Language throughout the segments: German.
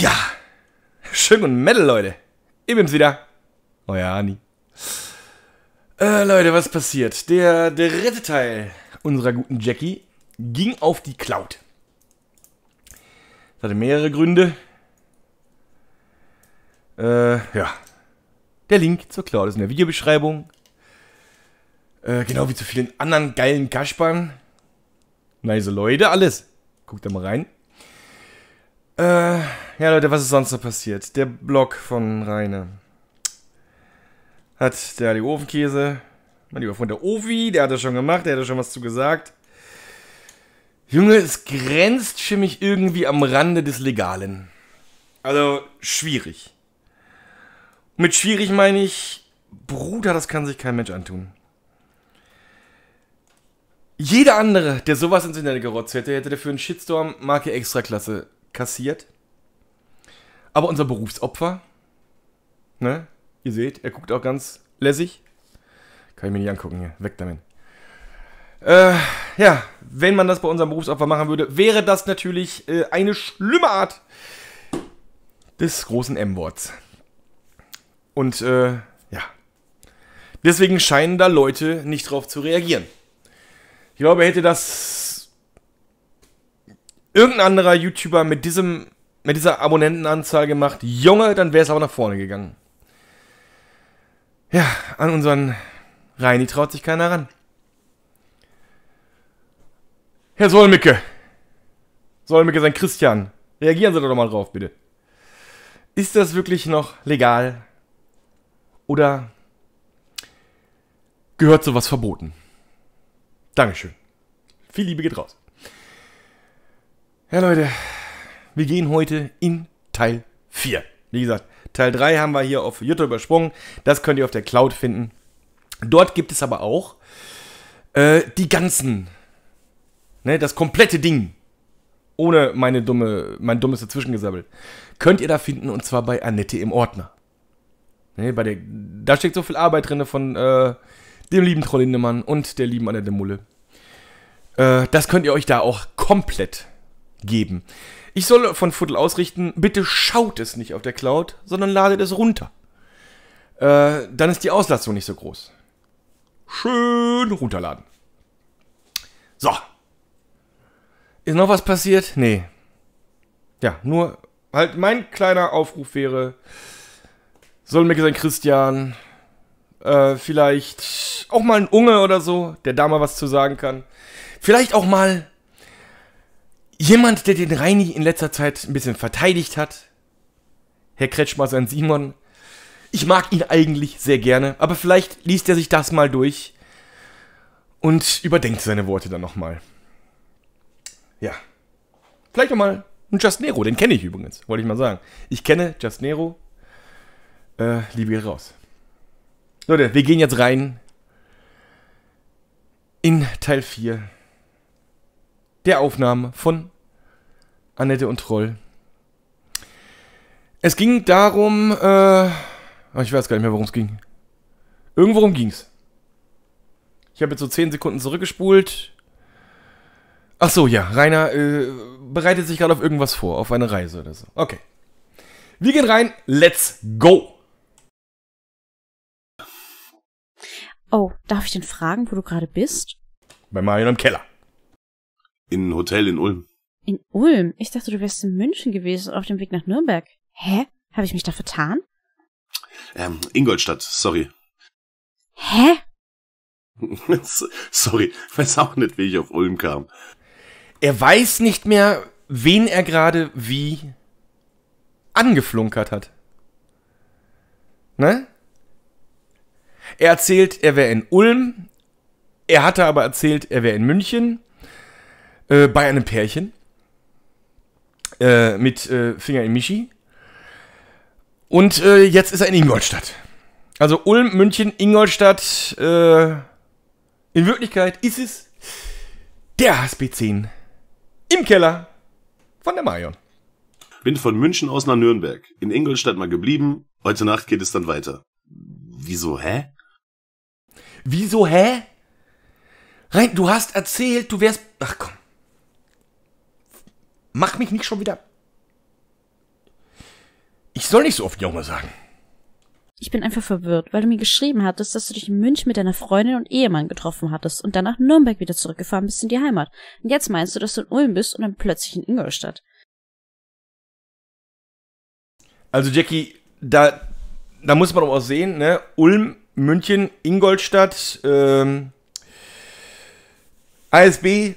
Ja, schön und Metal, Leute. Ich bin's wieder, euer Ani. Äh, Leute, was passiert? Der, dritte Teil unserer guten Jackie ging auf die Cloud. Das hatte mehrere Gründe. Äh, ja. Der Link zur Cloud ist in der Videobeschreibung. Äh, genau wie zu vielen anderen geilen Kaspern. Nice Leute, alles. Guckt da mal rein. Äh, ja, Leute, was ist sonst noch passiert? Der Blog von Rainer. Hat der die Ofenkäse, mein lieber Freund der Ovi, der hat das schon gemacht, der hat da schon was zu gesagt. Junge, es grenzt für mich irgendwie am Rande des Legalen. Also, schwierig. Mit schwierig meine ich, Bruder, das kann sich kein Mensch antun. Jeder andere, der sowas ins Internet gerotzt hätte, hätte dafür einen Shitstorm Marke Extraklasse kassiert. Aber unser Berufsopfer, ne? Ihr seht, er guckt auch ganz lässig. Kann ich mir nicht angucken hier. Weg damit. Äh, ja, wenn man das bei unserem Berufsopfer machen würde, wäre das natürlich äh, eine schlimme Art des großen M-Worts. Und äh, ja, deswegen scheinen da Leute nicht drauf zu reagieren. Ich glaube, hätte das irgendein anderer YouTuber mit diesem mit dieser Abonnentenanzahl gemacht, Junge, dann wäre es aber nach vorne gegangen. Ja, an unseren Reini traut sich keiner ran. Herr Solmicke. Solmicke, sein Christian. Reagieren Sie doch mal drauf, bitte. Ist das wirklich noch legal? Oder gehört sowas verboten? Dankeschön. Viel Liebe geht raus. Ja, Leute, wir gehen heute in Teil 4. Wie gesagt, Teil 3 haben wir hier auf YouTube übersprungen. Das könnt ihr auf der Cloud finden. Dort gibt es aber auch äh, die ganzen, ne, das komplette Ding. Ohne meine dumme, mein dummes Dazwischengesabbel. Könnt ihr da finden und zwar bei Annette im Ordner. Ne, bei der, da steckt so viel Arbeit drin von äh, dem lieben Trollindemann und der lieben Annette Mulle. Äh, das könnt ihr euch da auch komplett geben. Ich soll von Fuddle ausrichten, bitte schaut es nicht auf der Cloud, sondern ladet es runter. Äh, dann ist die Auslastung nicht so groß. Schön runterladen. So. Ist noch was passiert? Nee. Ja, nur halt mein kleiner Aufruf wäre, soll mir sein Christian, äh, vielleicht auch mal ein Unge oder so, der da mal was zu sagen kann. Vielleicht auch mal Jemand, der den Reini in letzter Zeit ein bisschen verteidigt hat. Herr Kretschmer, sein Simon. Ich mag ihn eigentlich sehr gerne, aber vielleicht liest er sich das mal durch und überdenkt seine Worte dann nochmal. Ja. Vielleicht nochmal ein Just Nero, den kenne ich übrigens, wollte ich mal sagen. Ich kenne Just Nero. Äh, liebe ihr raus. Leute, wir gehen jetzt rein in Teil 4 der Aufnahmen von Annette und Troll. Es ging darum, äh, ah, ich weiß gar nicht mehr, worum es ging. Irgendwo ging es. Ich habe jetzt so 10 Sekunden zurückgespult. Ach so, ja, Rainer äh, bereitet sich gerade auf irgendwas vor, auf eine Reise oder so. Okay. Wir gehen rein, let's go! Oh, darf ich denn fragen, wo du gerade bist? Bei Marion im Keller. In ein Hotel in Ulm. In Ulm? Ich dachte, du wärst in München gewesen auf dem Weg nach Nürnberg. Hä? Habe ich mich da vertan? Ähm, Ingolstadt, sorry. Hä? sorry, weiß auch nicht, wie ich auf Ulm kam. Er weiß nicht mehr, wen er gerade wie angeflunkert hat. Ne? Er erzählt, er wäre in Ulm. Er hatte aber erzählt, er wäre in München äh, bei einem Pärchen äh, mit äh, Finger in Michi. Und äh, jetzt ist er in Ingolstadt. Also Ulm, München, Ingolstadt. Äh, in Wirklichkeit ist es der HSB10 im Keller von der Marion. Bin von München aus nach Nürnberg. In Ingolstadt mal geblieben. Heute Nacht geht es dann weiter. Wieso, hä? Wieso, hä? Rein, du hast erzählt, du wärst. Ach komm. Mach mich nicht schon wieder. Ich soll nicht so oft Junge sagen. Ich bin einfach verwirrt, weil du mir geschrieben hattest, dass du dich in München mit deiner Freundin und Ehemann getroffen hattest und dann nach Nürnberg wieder zurückgefahren bist in die Heimat. Und jetzt meinst du, dass du in Ulm bist und dann plötzlich in Ingolstadt. Also Jackie, da, da muss man doch auch sehen, ne? Ulm, München, Ingolstadt, ähm, ASB,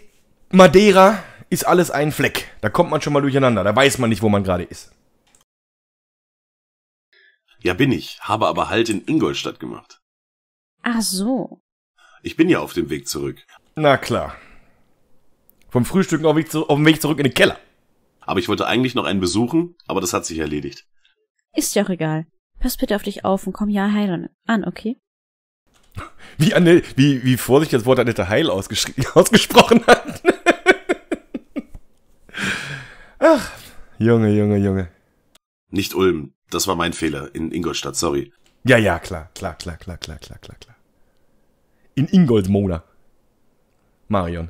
Madeira, ist alles ein Fleck. Da kommt man schon mal durcheinander. Da weiß man nicht, wo man gerade ist. Ja, bin ich, habe aber Halt in Ingolstadt gemacht. Ach so. Ich bin ja auf dem Weg zurück. Na klar. Vom Frühstücken auf, auf dem Weg zurück in den Keller. Aber ich wollte eigentlich noch einen besuchen, aber das hat sich erledigt. Ist ja auch egal. Pass bitte auf dich auf und komm ja heil an, okay? Wie, Anne, wie, wie vorsichtig das Wort Annette Heil ausgesprochen hat. Ach, Junge, Junge, Junge. Nicht Ulm, das war mein Fehler, in Ingolstadt, sorry. Ja, ja, klar, klar, klar, klar, klar, klar, klar, klar. In Ingolsmoder. Marion.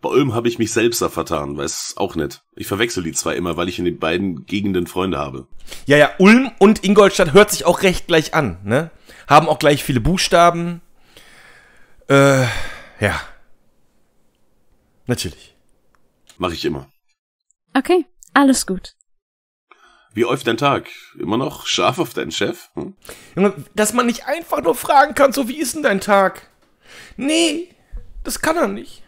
Bei Ulm habe ich mich selbst da vertan, weiß auch nicht. Ich verwechsel die zwei immer, weil ich in den beiden Gegenden Freunde habe. Ja, ja, Ulm und Ingolstadt hört sich auch recht gleich an, ne? Haben auch gleich viele Buchstaben. Äh, ja. Natürlich. Mache ich immer. Okay, alles gut. Wie läuft dein Tag? Immer noch scharf auf deinen Chef? Hm? Junge, dass man nicht einfach nur fragen kann, so wie ist denn dein Tag? Nee, das kann er nicht.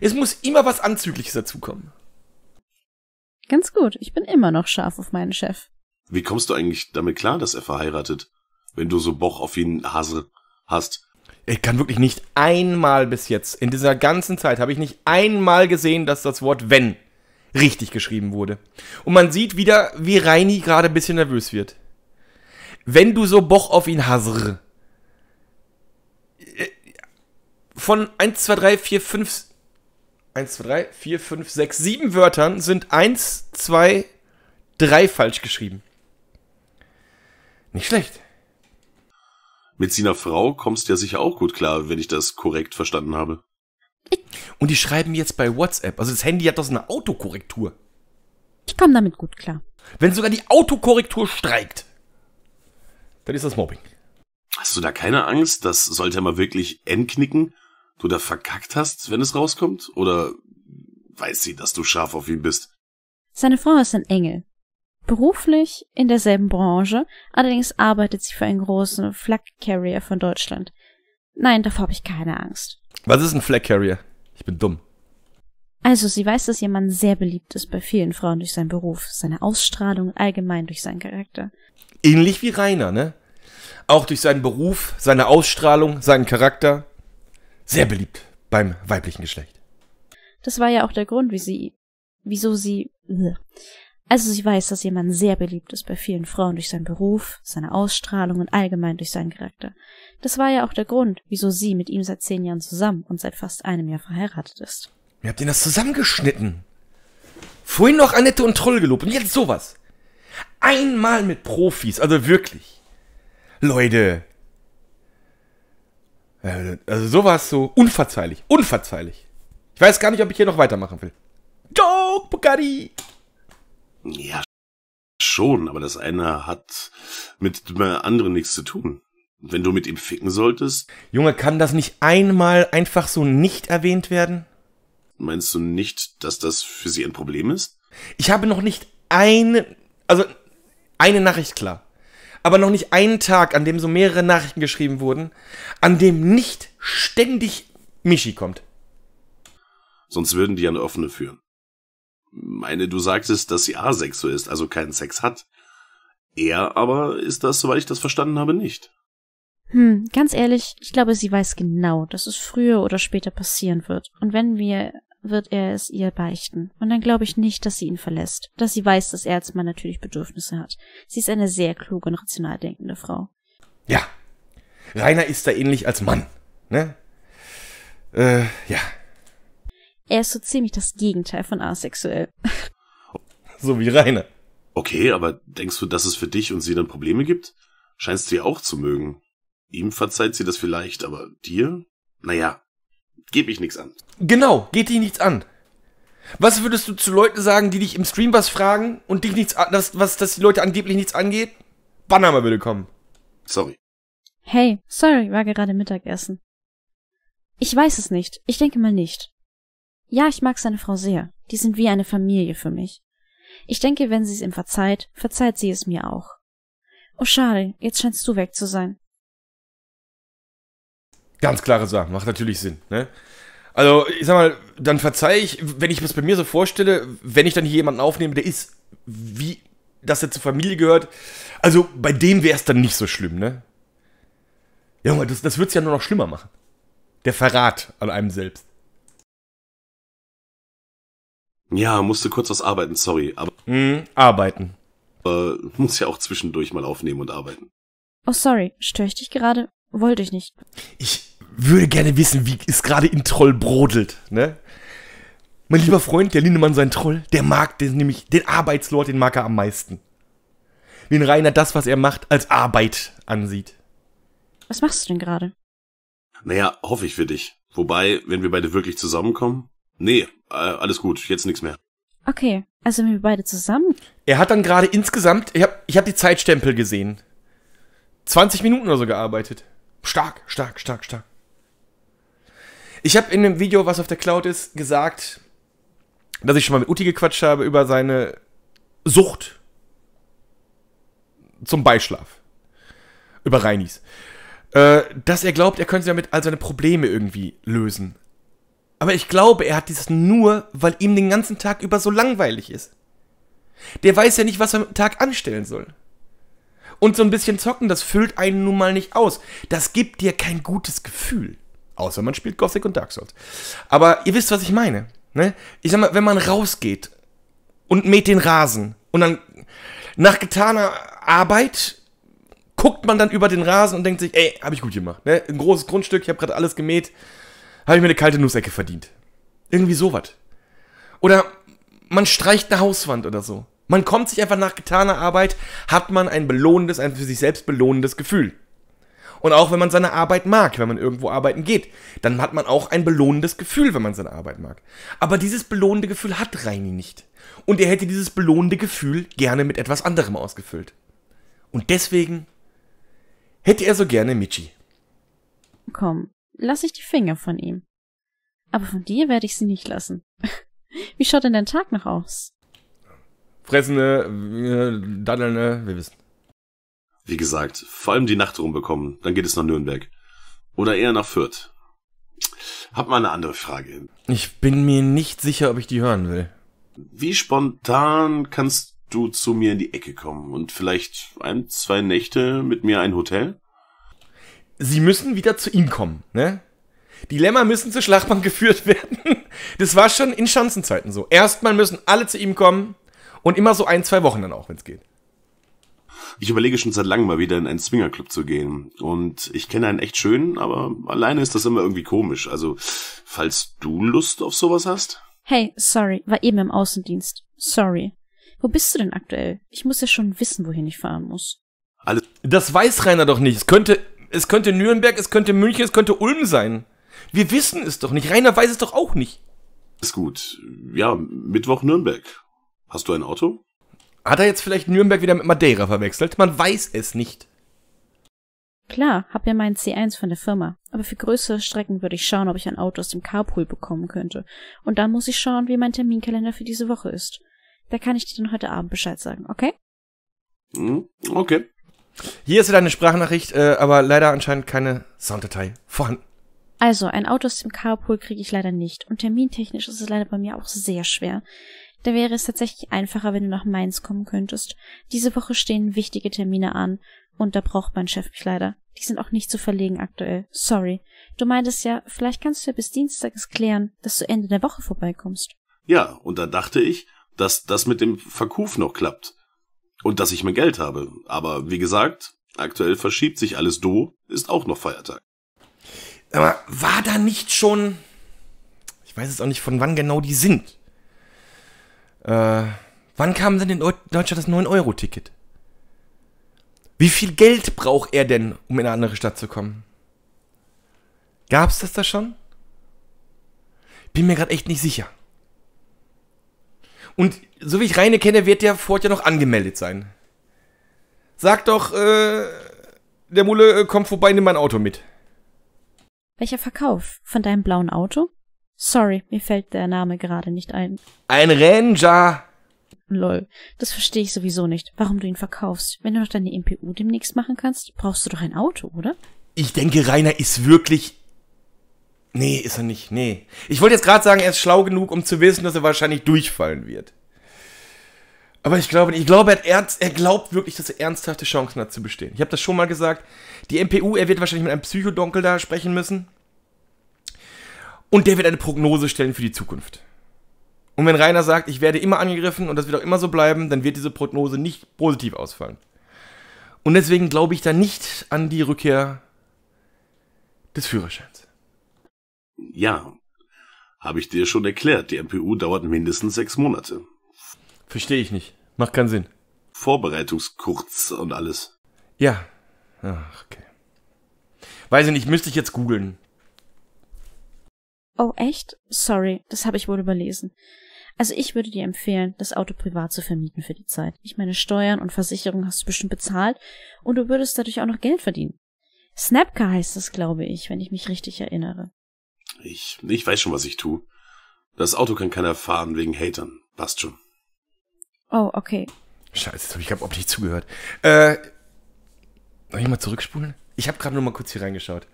Es muss immer was Anzügliches dazukommen. Ganz gut, ich bin immer noch scharf auf meinen Chef. Wie kommst du eigentlich damit klar, dass er verheiratet, wenn du so Boch auf ihn Hase hast? Ich kann wirklich nicht einmal bis jetzt, in dieser ganzen Zeit, habe ich nicht einmal gesehen, dass das Wort wenn richtig geschrieben wurde. Und man sieht wieder, wie Reini gerade ein bisschen nervös wird. Wenn du so Boch auf ihn hasr. Äh, von 1, 2, 3, 4, 5, 1, 2, 3, 4, 5, 6, 7 Wörtern sind 1, 2, 3 falsch geschrieben. Nicht schlecht. Mit seiner Frau kommst du ja sicher auch gut klar, wenn ich das korrekt verstanden habe. Und die schreiben jetzt bei WhatsApp. Also das Handy hat doch so eine Autokorrektur. Ich komme damit gut klar. Wenn sogar die Autokorrektur streikt, dann ist das Mobbing. Hast du da keine Angst, dass sollte er mal wirklich endknicken, du da verkackt hast, wenn es rauskommt? Oder weiß sie, dass du scharf auf ihn bist? Seine Frau ist ein Engel. Beruflich in derselben Branche, allerdings arbeitet sie für einen großen Flag Carrier von Deutschland. Nein, davor habe ich keine Angst. Was ist ein Flag Carrier? Ich bin dumm. Also, sie weiß, dass ihr Mann sehr beliebt ist bei vielen Frauen durch seinen Beruf, seine Ausstrahlung, allgemein durch seinen Charakter. Ähnlich wie Rainer, ne? Auch durch seinen Beruf, seine Ausstrahlung, seinen Charakter. Sehr beliebt beim weiblichen Geschlecht. Das war ja auch der Grund, wie sie, wieso sie, also sie weiß, dass jemand sehr beliebt ist bei vielen Frauen durch seinen Beruf, seine Ausstrahlung und allgemein durch seinen Charakter. Das war ja auch der Grund, wieso sie mit ihm seit zehn Jahren zusammen und seit fast einem Jahr verheiratet ist. Ihr habt ihn das zusammengeschnitten. Vorhin noch Annette und Troll gelobt und jetzt sowas. Einmal mit Profis, also wirklich. Leute. Also sowas so unverzeihlich, unverzeihlich. Ich weiß gar nicht, ob ich hier noch weitermachen will. Joke, Bugatti! Ja, schon, aber das eine hat mit dem anderen nichts zu tun. Wenn du mit ihm ficken solltest. Junge, kann das nicht einmal einfach so nicht erwähnt werden? Meinst du nicht, dass das für sie ein Problem ist? Ich habe noch nicht eine, also eine Nachricht klar. Aber noch nicht einen Tag, an dem so mehrere Nachrichten geschrieben wurden, an dem nicht ständig Michi kommt. Sonst würden die ja eine offene führen meine, du sagtest, dass sie asexuell ist, also keinen Sex hat. Er aber ist das, soweit ich das verstanden habe, nicht. Hm, ganz ehrlich, ich glaube, sie weiß genau, dass es früher oder später passieren wird. Und wenn wir, wird er es ihr beichten. Und dann glaube ich nicht, dass sie ihn verlässt. Dass sie weiß, dass er als Mann natürlich Bedürfnisse hat. Sie ist eine sehr kluge und rational denkende Frau. Ja. Rainer ist da ähnlich als Mann. Ne? Äh, ja, er ist so ziemlich das Gegenteil von asexuell. so wie Rainer. Okay, aber denkst du, dass es für dich und sie dann Probleme gibt? Scheinst du ja auch zu mögen. Ihm verzeiht sie das vielleicht, aber dir? Naja, geb ich nichts an. Genau, geht dich nichts an. Was würdest du zu Leuten sagen, die dich im Stream was fragen und dich nichts an, dass, was, dass die Leute angeblich nichts angeht? Banner mal bitte kommen. Sorry. Hey, sorry, war gerade Mittagessen. Ich weiß es nicht. Ich denke mal nicht. Ja, ich mag seine Frau sehr. Die sind wie eine Familie für mich. Ich denke, wenn sie es ihm verzeiht, verzeiht sie es mir auch. Oh, schade, jetzt scheinst du weg zu sein. Ganz klare Sache, macht natürlich Sinn, ne? Also, ich sag mal, dann verzeihe ich, wenn ich mir das bei mir so vorstelle, wenn ich dann hier jemanden aufnehme, der ist, wie, dass er zur Familie gehört. Also, bei dem wäre es dann nicht so schlimm, ne? Ja, das, das wird es ja nur noch schlimmer machen. Der Verrat an einem selbst. Ja, musste kurz was arbeiten, sorry. Aber mm, arbeiten. Äh, muss ja auch zwischendurch mal aufnehmen und arbeiten. Oh, sorry, störe ich dich gerade? Wollte ich nicht. Ich würde gerne wissen, wie es gerade in Troll brodelt, ne? Mein lieber Freund, der Lindemann, sein Troll, der mag den, nämlich den Arbeitslord, den mag er am meisten. Wen Rainer das, was er macht, als Arbeit ansieht. Was machst du denn gerade? Naja, hoffe ich für dich. Wobei, wenn wir beide wirklich zusammenkommen, Nee, äh, alles gut, jetzt nichts mehr. Okay, also sind wir beide zusammen. Er hat dann gerade insgesamt, ich habe ich hab die Zeitstempel gesehen. 20 Minuten oder so gearbeitet. Stark, stark, stark, stark. Ich habe in dem Video, was auf der Cloud ist, gesagt, dass ich schon mal mit Uti gequatscht habe über seine Sucht zum Beischlaf. Über Reinis. Äh, dass er glaubt, er könnte damit all seine Probleme irgendwie lösen. Aber ich glaube, er hat dieses nur, weil ihm den ganzen Tag über so langweilig ist. Der weiß ja nicht, was er am Tag anstellen soll. Und so ein bisschen zocken, das füllt einen nun mal nicht aus. Das gibt dir kein gutes Gefühl. Außer man spielt Gothic und Dark Souls. Aber ihr wisst, was ich meine. Ne? Ich sag mal, wenn man rausgeht und mäht den Rasen und dann nach getaner Arbeit guckt man dann über den Rasen und denkt sich, ey, hab ich gut gemacht. Ne? Ein großes Grundstück, ich habe gerade alles gemäht habe ich mir eine kalte Nussecke verdient. Irgendwie sowas. Oder man streicht eine Hauswand oder so. Man kommt sich einfach nach getaner Arbeit, hat man ein belohnendes, ein für sich selbst belohnendes Gefühl. Und auch wenn man seine Arbeit mag, wenn man irgendwo arbeiten geht, dann hat man auch ein belohnendes Gefühl, wenn man seine Arbeit mag. Aber dieses belohnende Gefühl hat Reini nicht. Und er hätte dieses belohnende Gefühl gerne mit etwas anderem ausgefüllt. Und deswegen hätte er so gerne Michi. Komm, lasse ich die Finger von ihm. Aber von dir werde ich sie nicht lassen. Wie schaut denn dein Tag noch aus? Fressende, äh, daddelnde, wir wissen. Wie gesagt, vor allem die Nacht rumbekommen, dann geht es nach Nürnberg. Oder eher nach Fürth. Hab mal eine andere Frage. Ich bin mir nicht sicher, ob ich die hören will. Wie spontan kannst du zu mir in die Ecke kommen und vielleicht ein, zwei Nächte mit mir ein Hotel? sie müssen wieder zu ihm kommen. Ne? Die Lämmer müssen zur Schlachtbank geführt werden. Das war schon in Schanzenzeiten so. Erstmal müssen alle zu ihm kommen und immer so ein, zwei Wochen dann auch, wenn es geht. Ich überlege schon seit langem mal wieder in einen Swingerclub zu gehen. Und ich kenne einen echt schönen, aber alleine ist das immer irgendwie komisch. Also, falls du Lust auf sowas hast. Hey, sorry, war eben im Außendienst. Sorry. Wo bist du denn aktuell? Ich muss ja schon wissen, wohin ich fahren muss. Alles. Das weiß Rainer doch nicht. Es könnte es könnte Nürnberg, es könnte München, es könnte Ulm sein. Wir wissen es doch nicht. Rainer weiß es doch auch nicht. Ist gut. Ja, Mittwoch Nürnberg. Hast du ein Auto? Hat er jetzt vielleicht Nürnberg wieder mit Madeira verwechselt? Man weiß es nicht. Klar, hab ja meinen C1 von der Firma. Aber für größere Strecken würde ich schauen, ob ich ein Auto aus dem Carpool bekommen könnte. Und dann muss ich schauen, wie mein Terminkalender für diese Woche ist. Da kann ich dir dann heute Abend Bescheid sagen, okay? Hm, okay. Hier ist wieder eine Sprachnachricht, äh, aber leider anscheinend keine Sounddatei vorhanden. Also, ein Auto aus dem Carpool kriege ich leider nicht. Und termintechnisch ist es leider bei mir auch sehr schwer. Da wäre es tatsächlich einfacher, wenn du nach Mainz kommen könntest. Diese Woche stehen wichtige Termine an und da braucht mein Chef mich leider. Die sind auch nicht zu verlegen aktuell. Sorry. Du meintest ja, vielleicht kannst du ja bis Dienstag es klären, dass du Ende der Woche vorbeikommst. Ja, und da dachte ich, dass das mit dem Verkauf noch klappt. Und dass ich mehr Geld habe. Aber wie gesagt, aktuell verschiebt sich alles do, ist auch noch Feiertag. Aber war da nicht schon. Ich weiß es auch nicht, von wann genau die sind. Äh, wann kam denn in Deutschland das 9-Euro-Ticket? Wie viel Geld braucht er denn, um in eine andere Stadt zu kommen? Gab's das da schon? Bin mir gerade echt nicht sicher. Und so wie ich Reine kenne, wird der Ford ja noch angemeldet sein. Sag doch, äh, der Mulle äh, kommt vorbei, nimm mein Auto mit. Welcher Verkauf? Von deinem blauen Auto? Sorry, mir fällt der Name gerade nicht ein. Ein Ranger! Lol, das verstehe ich sowieso nicht, warum du ihn verkaufst. Wenn du noch deine MPU demnächst machen kannst, brauchst du doch ein Auto, oder? Ich denke, Rainer ist wirklich Nee, ist er nicht. Nee. Ich wollte jetzt gerade sagen, er ist schlau genug, um zu wissen, dass er wahrscheinlich durchfallen wird. Aber ich glaube nicht. Ich glaube, er, ernst, er glaubt wirklich, dass er ernsthafte Chancen hat zu bestehen. Ich habe das schon mal gesagt. Die MPU, er wird wahrscheinlich mit einem Psychodonkel da sprechen müssen. Und der wird eine Prognose stellen für die Zukunft. Und wenn Rainer sagt, ich werde immer angegriffen und das wird auch immer so bleiben, dann wird diese Prognose nicht positiv ausfallen. Und deswegen glaube ich da nicht an die Rückkehr des Führerscheins. Ja, habe ich dir schon erklärt, die MPU dauert mindestens sechs Monate. Verstehe ich nicht. Macht keinen Sinn. Vorbereitungskurz und alles. Ja. Ach, okay. Weiß ich nicht, müsste ich jetzt googeln. Oh, echt? Sorry, das habe ich wohl überlesen. Also ich würde dir empfehlen, das Auto privat zu vermieten für die Zeit. Ich meine, Steuern und Versicherungen hast du bestimmt bezahlt und du würdest dadurch auch noch Geld verdienen. Snapcar heißt das, glaube ich, wenn ich mich richtig erinnere. Ich, ich weiß schon, was ich tue. Das Auto kann keiner fahren wegen Hatern. Passt schon. Oh, okay. Scheiße, ich habe auch nicht zugehört. Äh, soll ich mal zurückspulen? Ich habe gerade nur mal kurz hier reingeschaut.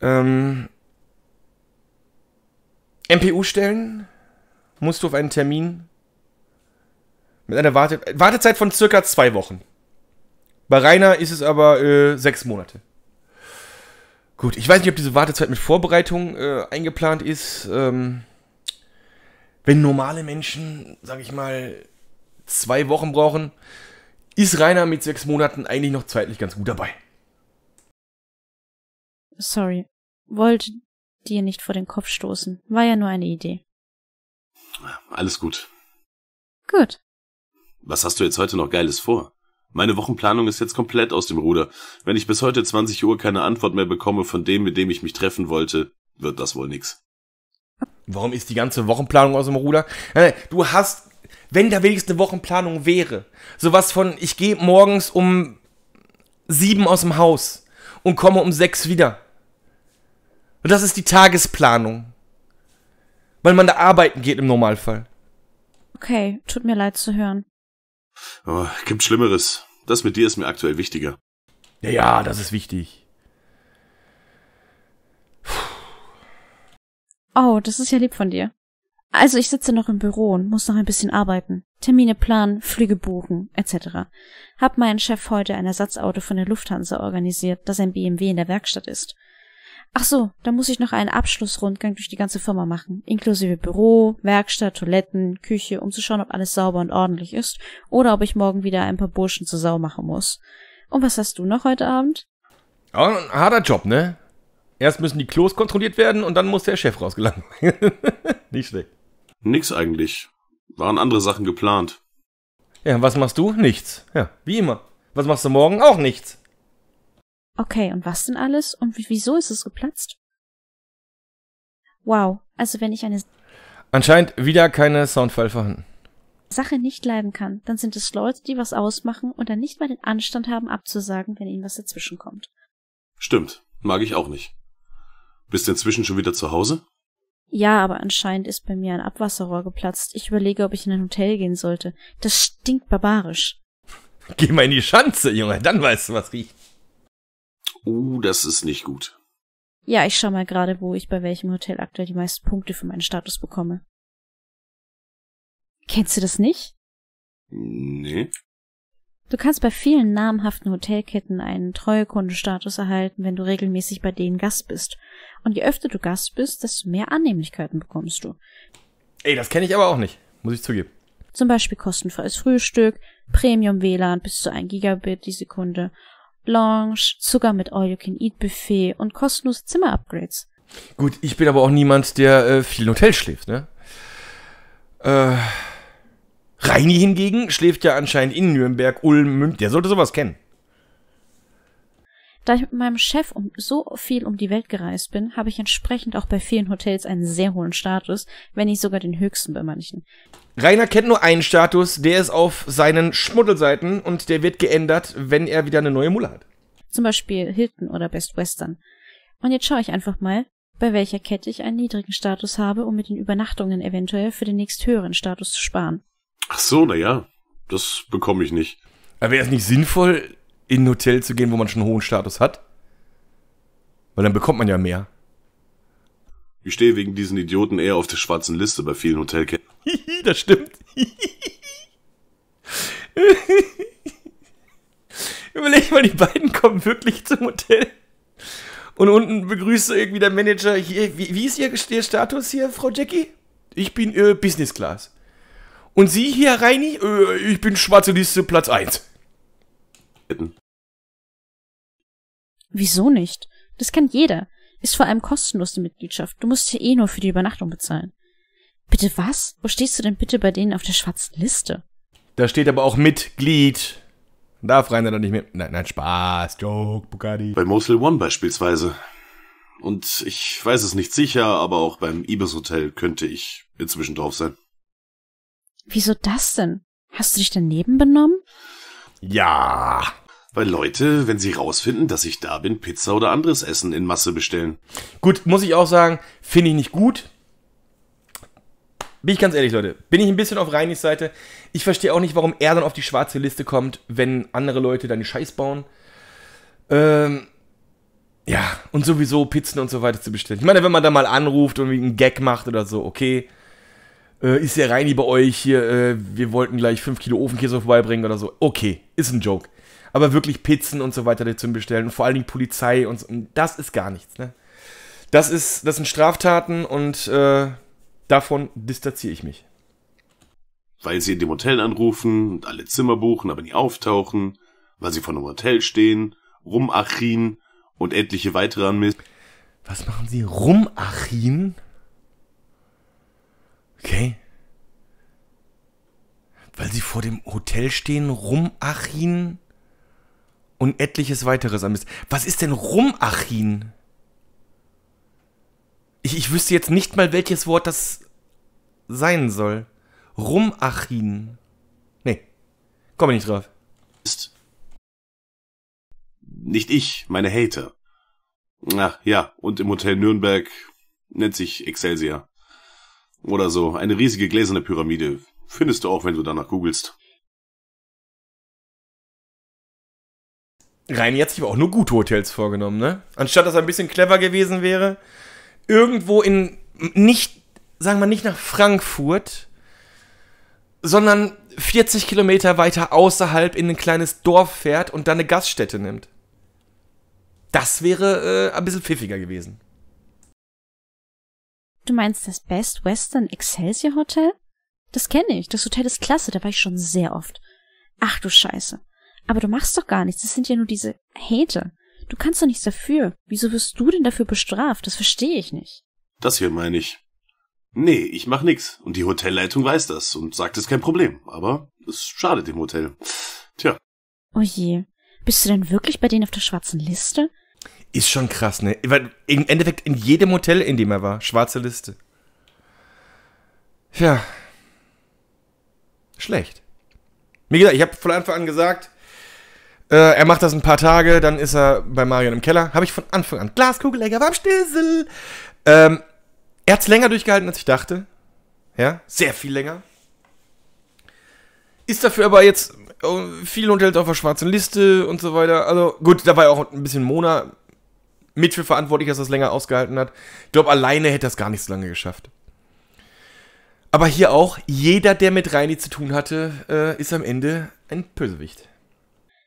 Ähm, MPU stellen? Musst du auf einen Termin? Mit einer Warte Wartezeit von circa zwei Wochen. Bei Rainer ist es aber äh, sechs Monate. Gut, ich weiß nicht, ob diese Wartezeit mit Vorbereitung äh, eingeplant ist. Ähm, wenn normale Menschen, sag ich mal, zwei Wochen brauchen, ist Rainer mit sechs Monaten eigentlich noch zeitlich ganz gut dabei. Sorry, wollte dir nicht vor den Kopf stoßen. War ja nur eine Idee. Alles gut. Gut. Was hast du jetzt heute noch Geiles vor? Meine Wochenplanung ist jetzt komplett aus dem Ruder. Wenn ich bis heute 20 Uhr keine Antwort mehr bekomme von dem, mit dem ich mich treffen wollte, wird das wohl nix. Warum ist die ganze Wochenplanung aus dem Ruder? Du hast, wenn da wenigstens eine Wochenplanung wäre, sowas von, ich gehe morgens um sieben aus dem Haus und komme um sechs wieder. Und das ist die Tagesplanung. Weil man da arbeiten geht im Normalfall. Okay, tut mir leid zu hören. Oh, gibt Schlimmeres. Das mit dir ist mir aktuell wichtiger. Ja, ja, das ist wichtig. Puh. Oh, das ist ja lieb von dir. Also ich sitze noch im Büro und muss noch ein bisschen arbeiten. Termine planen, Flüge buchen, etc. Hab meinen Chef heute ein Ersatzauto von der Lufthansa organisiert, das ein BMW in der Werkstatt ist. Ach so, da muss ich noch einen Abschlussrundgang durch die ganze Firma machen, inklusive Büro, Werkstatt, Toiletten, Küche, um zu schauen, ob alles sauber und ordentlich ist oder ob ich morgen wieder ein paar Burschen zur Sau machen muss. Und was hast du noch heute Abend? Oh, ein harter Job, ne? Erst müssen die Klos kontrolliert werden und dann muss der Chef rausgelangen. Nicht schlecht. Nix eigentlich. Waren andere Sachen geplant. Ja, was machst du? Nichts. Ja, wie immer. Was machst du morgen? Auch nichts. Okay, und was denn alles? Und wieso ist es geplatzt? Wow, also wenn ich eine... Anscheinend wieder keine Soundfile vorhanden. Sache nicht leiden kann, dann sind es Leute, die was ausmachen und dann nicht mal den Anstand haben abzusagen, wenn ihnen was dazwischenkommt. Stimmt, mag ich auch nicht. Bist du inzwischen schon wieder zu Hause? Ja, aber anscheinend ist bei mir ein Abwasserrohr geplatzt. Ich überlege, ob ich in ein Hotel gehen sollte. Das stinkt barbarisch. Geh mal in die Schanze, Junge, dann weißt du, was riecht. Uh, das ist nicht gut. Ja, ich schau mal gerade, wo ich bei welchem Hotel aktuell die meisten Punkte für meinen Status bekomme. Kennst du das nicht? Nee. Du kannst bei vielen namhaften Hotelketten einen Treuekundenstatus erhalten, wenn du regelmäßig bei denen Gast bist. Und je öfter du Gast bist, desto mehr Annehmlichkeiten bekommst du. Ey, das kenne ich aber auch nicht, muss ich zugeben. Zum Beispiel kostenfreies Frühstück, Premium-WLAN bis zu 1 Gigabit die Sekunde Lounge, Zucker mit All-You-Can-Eat-Buffet und kostenlose Zimmerupgrades. Gut, ich bin aber auch niemand, der äh, viel im Hotel schläft, ne? Äh, Reini hingegen schläft ja anscheinend in Nürnberg, Ulm, München. Der sollte sowas kennen. Da ich mit meinem Chef um so viel um die Welt gereist bin, habe ich entsprechend auch bei vielen Hotels einen sehr hohen Status, wenn nicht sogar den höchsten bei manchen. Rainer kennt nur einen Status, der ist auf seinen Schmuddelseiten und der wird geändert, wenn er wieder eine neue Mulle hat. Zum Beispiel Hilton oder Best Western. Und jetzt schaue ich einfach mal, bei welcher Kette ich einen niedrigen Status habe, um mit den Übernachtungen eventuell für den nächsthöheren Status zu sparen. Ach so, naja, das bekomme ich nicht. Aber wäre es nicht sinnvoll, in ein Hotel zu gehen, wo man schon einen hohen Status hat. Weil dann bekommt man ja mehr. Ich stehe wegen diesen Idioten eher auf der schwarzen Liste bei vielen Hotelketten. das stimmt. Überleg mal, die beiden kommen wirklich zum Hotel. Und unten begrüßt irgendwie der Manager hier. Wie, wie ist Ihr, Ihr Status hier, Frau Jackie? Ich bin äh, Business Class. Und Sie hier, Reini? Äh, ich bin schwarze Liste Platz 1 bitten. Wieso nicht? Das kann jeder. Ist vor allem kostenlos die Mitgliedschaft. Du musst hier eh nur für die Übernachtung bezahlen. Bitte was? Wo stehst du denn bitte bei denen auf der schwarzen Liste? Da steht aber auch Mitglied. Darf Rainer oder nicht mehr. Nein, nein, Spaß, Joke, Bugatti. Bei Mosel One beispielsweise. Und ich weiß es nicht sicher, aber auch beim Ibis Hotel könnte ich inzwischen drauf sein. Wieso das denn? Hast du dich daneben benommen? Ja weil Leute, wenn sie rausfinden, dass ich da bin, Pizza oder anderes Essen in Masse bestellen. Gut, muss ich auch sagen, finde ich nicht gut. Bin ich ganz ehrlich, Leute, bin ich ein bisschen auf Reinis Seite. Ich verstehe auch nicht, warum er dann auf die schwarze Liste kommt, wenn andere Leute dann die Scheiß bauen. Ähm, ja, und sowieso Pizzen und so weiter zu bestellen. Ich meine, wenn man da mal anruft und einen Gag macht oder so, okay. Äh, ist der Reini bei euch hier, äh, wir wollten gleich 5 Kilo Ofenkäse vorbeibringen oder so. Okay, ist ein Joke aber wirklich Pizzen und so weiter dazu bestellen und vor allen Dingen Polizei und, so, und das ist gar nichts. Ne? Das, ist, das sind Straftaten und äh, davon distanziere ich mich. Weil sie in dem Hotel anrufen und alle Zimmer buchen, aber nie auftauchen, weil sie vor einem Hotel stehen, rumachin und etliche weitere anmisst. Was machen sie? Rumachin? Okay. Weil sie vor dem Hotel stehen, rumachin? und etliches weiteres am an Was ist denn Rumachin? Ich, ich wüsste jetzt nicht mal, welches Wort das sein soll. Rumachin. Nee, komme nicht drauf. Ist nicht ich, meine Hater. Ach ja, und im Hotel Nürnberg nennt sich Excelsior. Oder so, eine riesige gläserne Pyramide. Findest du auch, wenn du danach googelst. Reini hat sich aber auch nur gute Hotels vorgenommen, ne? Anstatt dass er ein bisschen clever gewesen wäre, irgendwo in nicht, sagen wir nicht nach Frankfurt, sondern 40 Kilometer weiter außerhalb in ein kleines Dorf fährt und dann eine Gaststätte nimmt. Das wäre äh, ein bisschen pfiffiger gewesen. Du meinst das Best Western Excelsior Hotel? Das kenne ich. Das Hotel ist klasse, da war ich schon sehr oft. Ach du Scheiße. Aber du machst doch gar nichts. Das sind ja nur diese Hater. Du kannst doch nichts dafür. Wieso wirst du denn dafür bestraft? Das verstehe ich nicht. Das hier meine ich. Nee, ich mach nix. Und die Hotelleitung weiß das und sagt, es ist kein Problem. Aber es schadet dem Hotel. Tja. Oh je. Bist du denn wirklich bei denen auf der schwarzen Liste? Ist schon krass, ne? Weil im Endeffekt in jedem Hotel, in dem er war, schwarze Liste. Ja. Schlecht. Wie gesagt, ich habe von Anfang an gesagt, äh, er macht das ein paar Tage, dann ist er bei Marion im Keller. Habe ich von Anfang an. Glaskugelecker, Wammstissel. Ähm, er hat es länger durchgehalten, als ich dachte. Ja, sehr viel länger. Ist dafür aber jetzt äh, viel unterhält auf der schwarzen Liste und so weiter. Also gut, da war ja auch ein bisschen Mona mit für verantwortlich, dass das länger ausgehalten hat. Ich glaube, alleine hätte das gar nicht so lange geschafft. Aber hier auch, jeder, der mit Reini zu tun hatte, äh, ist am Ende ein Bösewicht.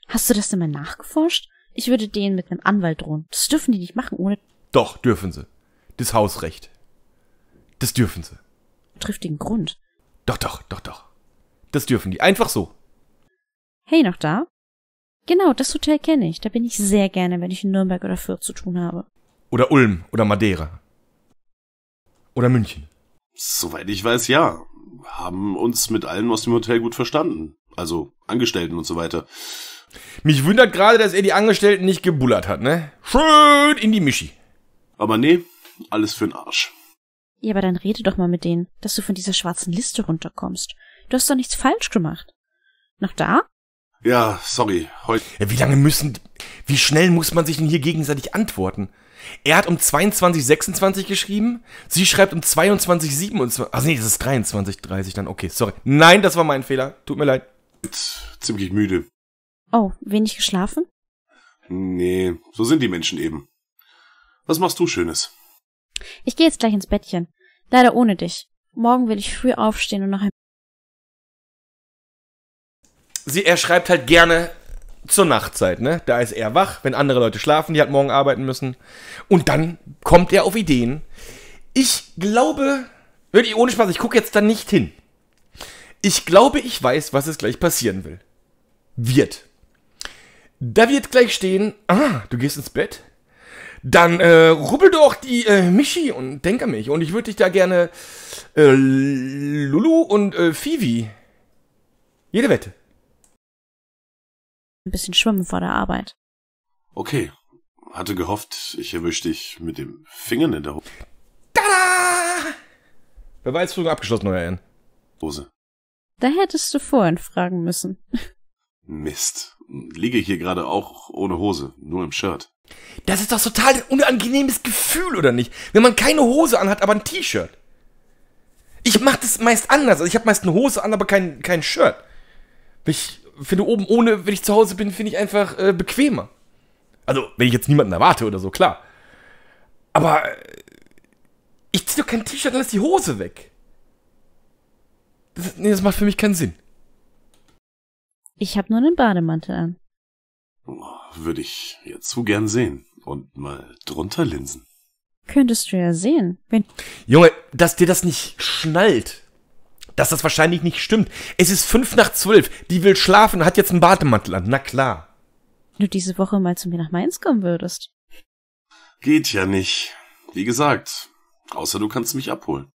Hast du das denn mal nachgeforscht? Ich würde denen mit einem Anwalt drohen. Das dürfen die nicht machen, ohne. Doch, dürfen sie. Das Hausrecht. Das dürfen sie. Triftigen Grund. Doch, doch, doch, doch. Das dürfen die. Einfach so. Hey, noch da? Genau, das Hotel kenne ich. Da bin ich sehr gerne, wenn ich in Nürnberg oder Fürth zu tun habe. Oder Ulm oder Madeira. Oder München. Soweit ich weiß, ja. Haben uns mit allen aus dem Hotel gut verstanden. Also Angestellten und so weiter. Mich wundert gerade, dass er die Angestellten nicht gebullert hat, ne? Schön in die Mischi. Aber nee, alles für'n Arsch. Ja, aber dann rede doch mal mit denen, dass du von dieser schwarzen Liste runterkommst. Du hast doch nichts falsch gemacht. Noch da? Ja, sorry, heute. Ja, wie lange müssen, wie schnell muss man sich denn hier gegenseitig antworten? Er hat um 22.26 geschrieben, sie schreibt um 22.27. Ach nee, das ist 23.30 dann, okay, sorry. Nein, das war mein Fehler, tut mir leid. Ziemlich müde. Oh, wenig geschlafen? Nee, so sind die Menschen eben. Was machst du Schönes? Ich gehe jetzt gleich ins Bettchen. Leider ohne dich. Morgen will ich früh aufstehen und noch ein. Sie, er schreibt halt gerne zur Nachtzeit, ne? Da ist er wach, wenn andere Leute schlafen, die halt morgen arbeiten müssen. Und dann kommt er auf Ideen. Ich glaube, wirklich ohne Spaß, ich gucke jetzt da nicht hin. Ich glaube, ich weiß, was es gleich passieren will. Wird. Da wird gleich stehen, ah, du gehst ins Bett? Dann äh, rubbel doch die äh, Michi und denk an mich. Und ich würde dich da gerne äh, Lulu und äh, Fivi. Jede Wette. Ein bisschen schwimmen vor der Arbeit. Okay. Hatte gehofft, ich erwische dich mit dem Fingern in der Hose. Tada! Beweisführung abgeschlossen, euer Herrn? Hose. Da hättest du vorhin fragen müssen. Mist liege hier gerade auch ohne Hose, nur im Shirt. Das ist doch total ein unangenehmes Gefühl, oder nicht? Wenn man keine Hose anhat, aber ein T-Shirt. Ich mach das meist anders. Also ich habe meist eine Hose an, aber kein, kein Shirt. Ich finde oben ohne, wenn ich zu Hause bin, finde ich einfach äh, bequemer. Also, wenn ich jetzt niemanden erwarte oder so, klar. Aber äh, ich ziehe doch kein T-Shirt und lasse die Hose weg. Das, nee, das macht für mich keinen Sinn. Ich habe nur einen Bademantel an. Oh, Würde ich ja zu gern sehen und mal drunter linsen. Könntest du ja sehen, wenn. Junge, dass dir das nicht schnallt. Dass das wahrscheinlich nicht stimmt. Es ist fünf nach zwölf. Die will schlafen, und hat jetzt einen Bademantel an. Na klar. Wenn du diese Woche mal zu mir nach Mainz kommen würdest. Geht ja nicht. Wie gesagt. Außer du kannst mich abholen.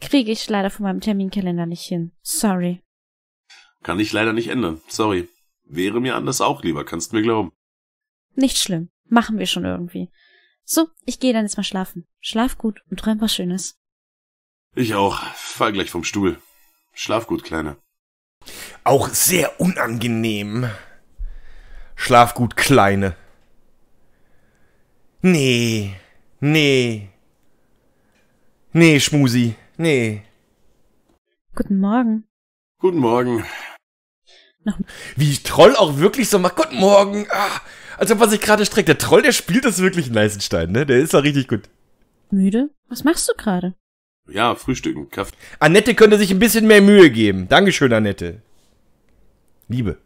Kriege ich leider von meinem Terminkalender nicht hin. Sorry. Kann ich leider nicht ändern. Sorry. Wäre mir anders auch lieber, kannst mir glauben. Nicht schlimm. Machen wir schon irgendwie. So, ich gehe dann jetzt mal schlafen. Schlaf gut und träum was Schönes. Ich auch. Fall gleich vom Stuhl. Schlaf gut, Kleine. Auch sehr unangenehm. Schlaf gut, Kleine. Nee. Nee. Nee, Schmusi. Nee. Guten Morgen. Guten Morgen. Wie Troll auch wirklich so macht, guten Morgen, ah, als ob er sich gerade streckt. Der Troll, der spielt das wirklich in Leisenstein, ne? Der ist doch richtig gut. Müde? Was machst du gerade? Ja, frühstücken, Kaffee. Annette könnte sich ein bisschen mehr Mühe geben. Dankeschön, Annette. Liebe.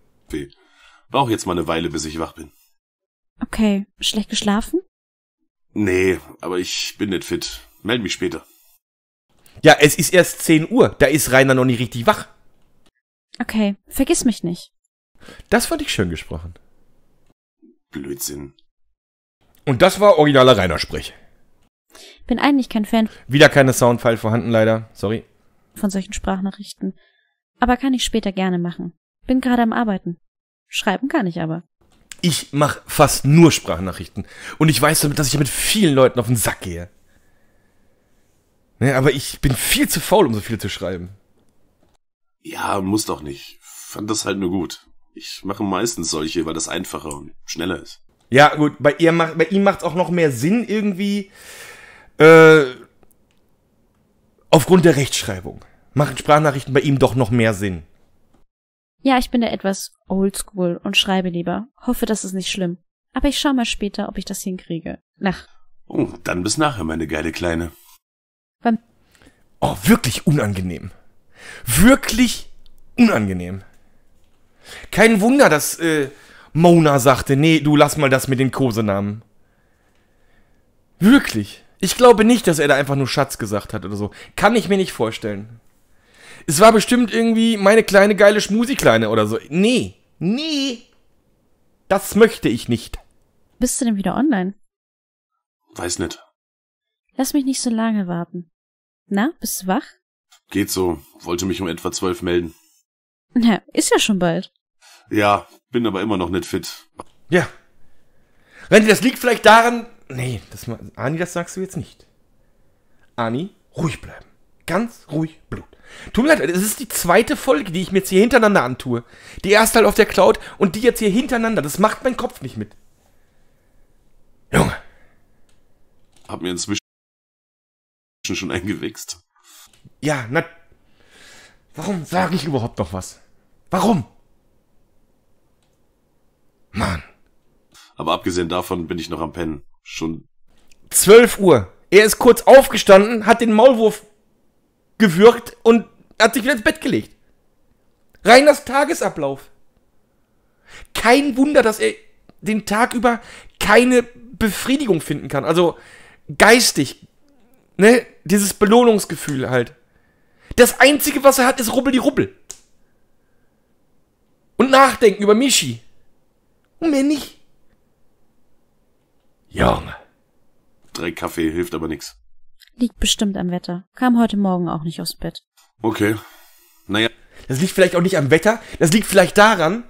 Brauche jetzt mal eine Weile, bis ich wach bin. Okay, schlecht geschlafen? Nee, aber ich bin nicht fit. Meld mich später. Ja, es ist erst 10 Uhr. Da ist Rainer noch nicht richtig wach. Okay, vergiss mich nicht. Das fand ich schön gesprochen. Blödsinn. Und das war originaler Rainer Sprech. Bin eigentlich kein Fan. Wieder keine Soundfile vorhanden, leider. Sorry. Von solchen Sprachnachrichten. Aber kann ich später gerne machen. Bin gerade am Arbeiten. Schreiben kann ich aber. Ich mach fast nur Sprachnachrichten. Und ich weiß damit, dass ich mit vielen Leuten auf den Sack gehe. Ne, aber ich bin viel zu faul, um so viel zu schreiben. Ja, muss doch nicht. Fand das halt nur gut. Ich mache meistens solche, weil das einfacher und schneller ist. Ja, gut, bei, ihr macht, bei ihm macht es auch noch mehr Sinn irgendwie. Äh, aufgrund der Rechtschreibung machen Sprachnachrichten bei ihm doch noch mehr Sinn. Ja, ich bin da etwas oldschool und schreibe lieber. Hoffe, das ist nicht schlimm. Aber ich schau mal später, ob ich das hinkriege. Nach. Oh, dann bis nachher, meine geile Kleine. Wann? oh, wirklich unangenehm. Wirklich unangenehm. Kein Wunder, dass äh, Mona sagte, nee, du lass mal das mit den Kosenamen. Wirklich. Ich glaube nicht, dass er da einfach nur Schatz gesagt hat oder so. Kann ich mir nicht vorstellen. Es war bestimmt irgendwie meine kleine geile Schmusikleine oder so. Nee, nee. Das möchte ich nicht. Bist du denn wieder online? Weiß nicht. Lass mich nicht so lange warten. Na, bist du wach? Geht so. Wollte mich um etwa zwölf melden. Na, ist ja schon bald. Ja, bin aber immer noch nicht fit. Ja. Randy, das liegt vielleicht daran. Nee, das, Ani, das sagst du jetzt nicht. Ani, ruhig bleiben. Ganz ruhig Blut. Tut mir leid, es ist die zweite Folge, die ich mir jetzt hier hintereinander antue. Die erste halt auf der Cloud und die jetzt hier hintereinander. Das macht mein Kopf nicht mit. Junge. Hab mir inzwischen schon eingewächst. Ja, na. Warum sage ich überhaupt noch was? Warum? Mann. Aber abgesehen davon bin ich noch am Pennen. Schon. 12 Uhr. Er ist kurz aufgestanden, hat den Maulwurf gewürgt und hat sich wieder ins Bett gelegt. Reiners Tagesablauf. Kein Wunder, dass er den Tag über keine Befriedigung finden kann. Also geistig. Ne? Dieses Belohnungsgefühl halt. Das Einzige, was er hat, ist Rubbel die Rubbel. Und nachdenken über Michi. Und mehr nicht. Junge. Drei Kaffee hilft aber nichts. Liegt bestimmt am Wetter. Kam heute Morgen auch nicht aufs Bett. Okay. Naja. Das liegt vielleicht auch nicht am Wetter. Das liegt vielleicht daran,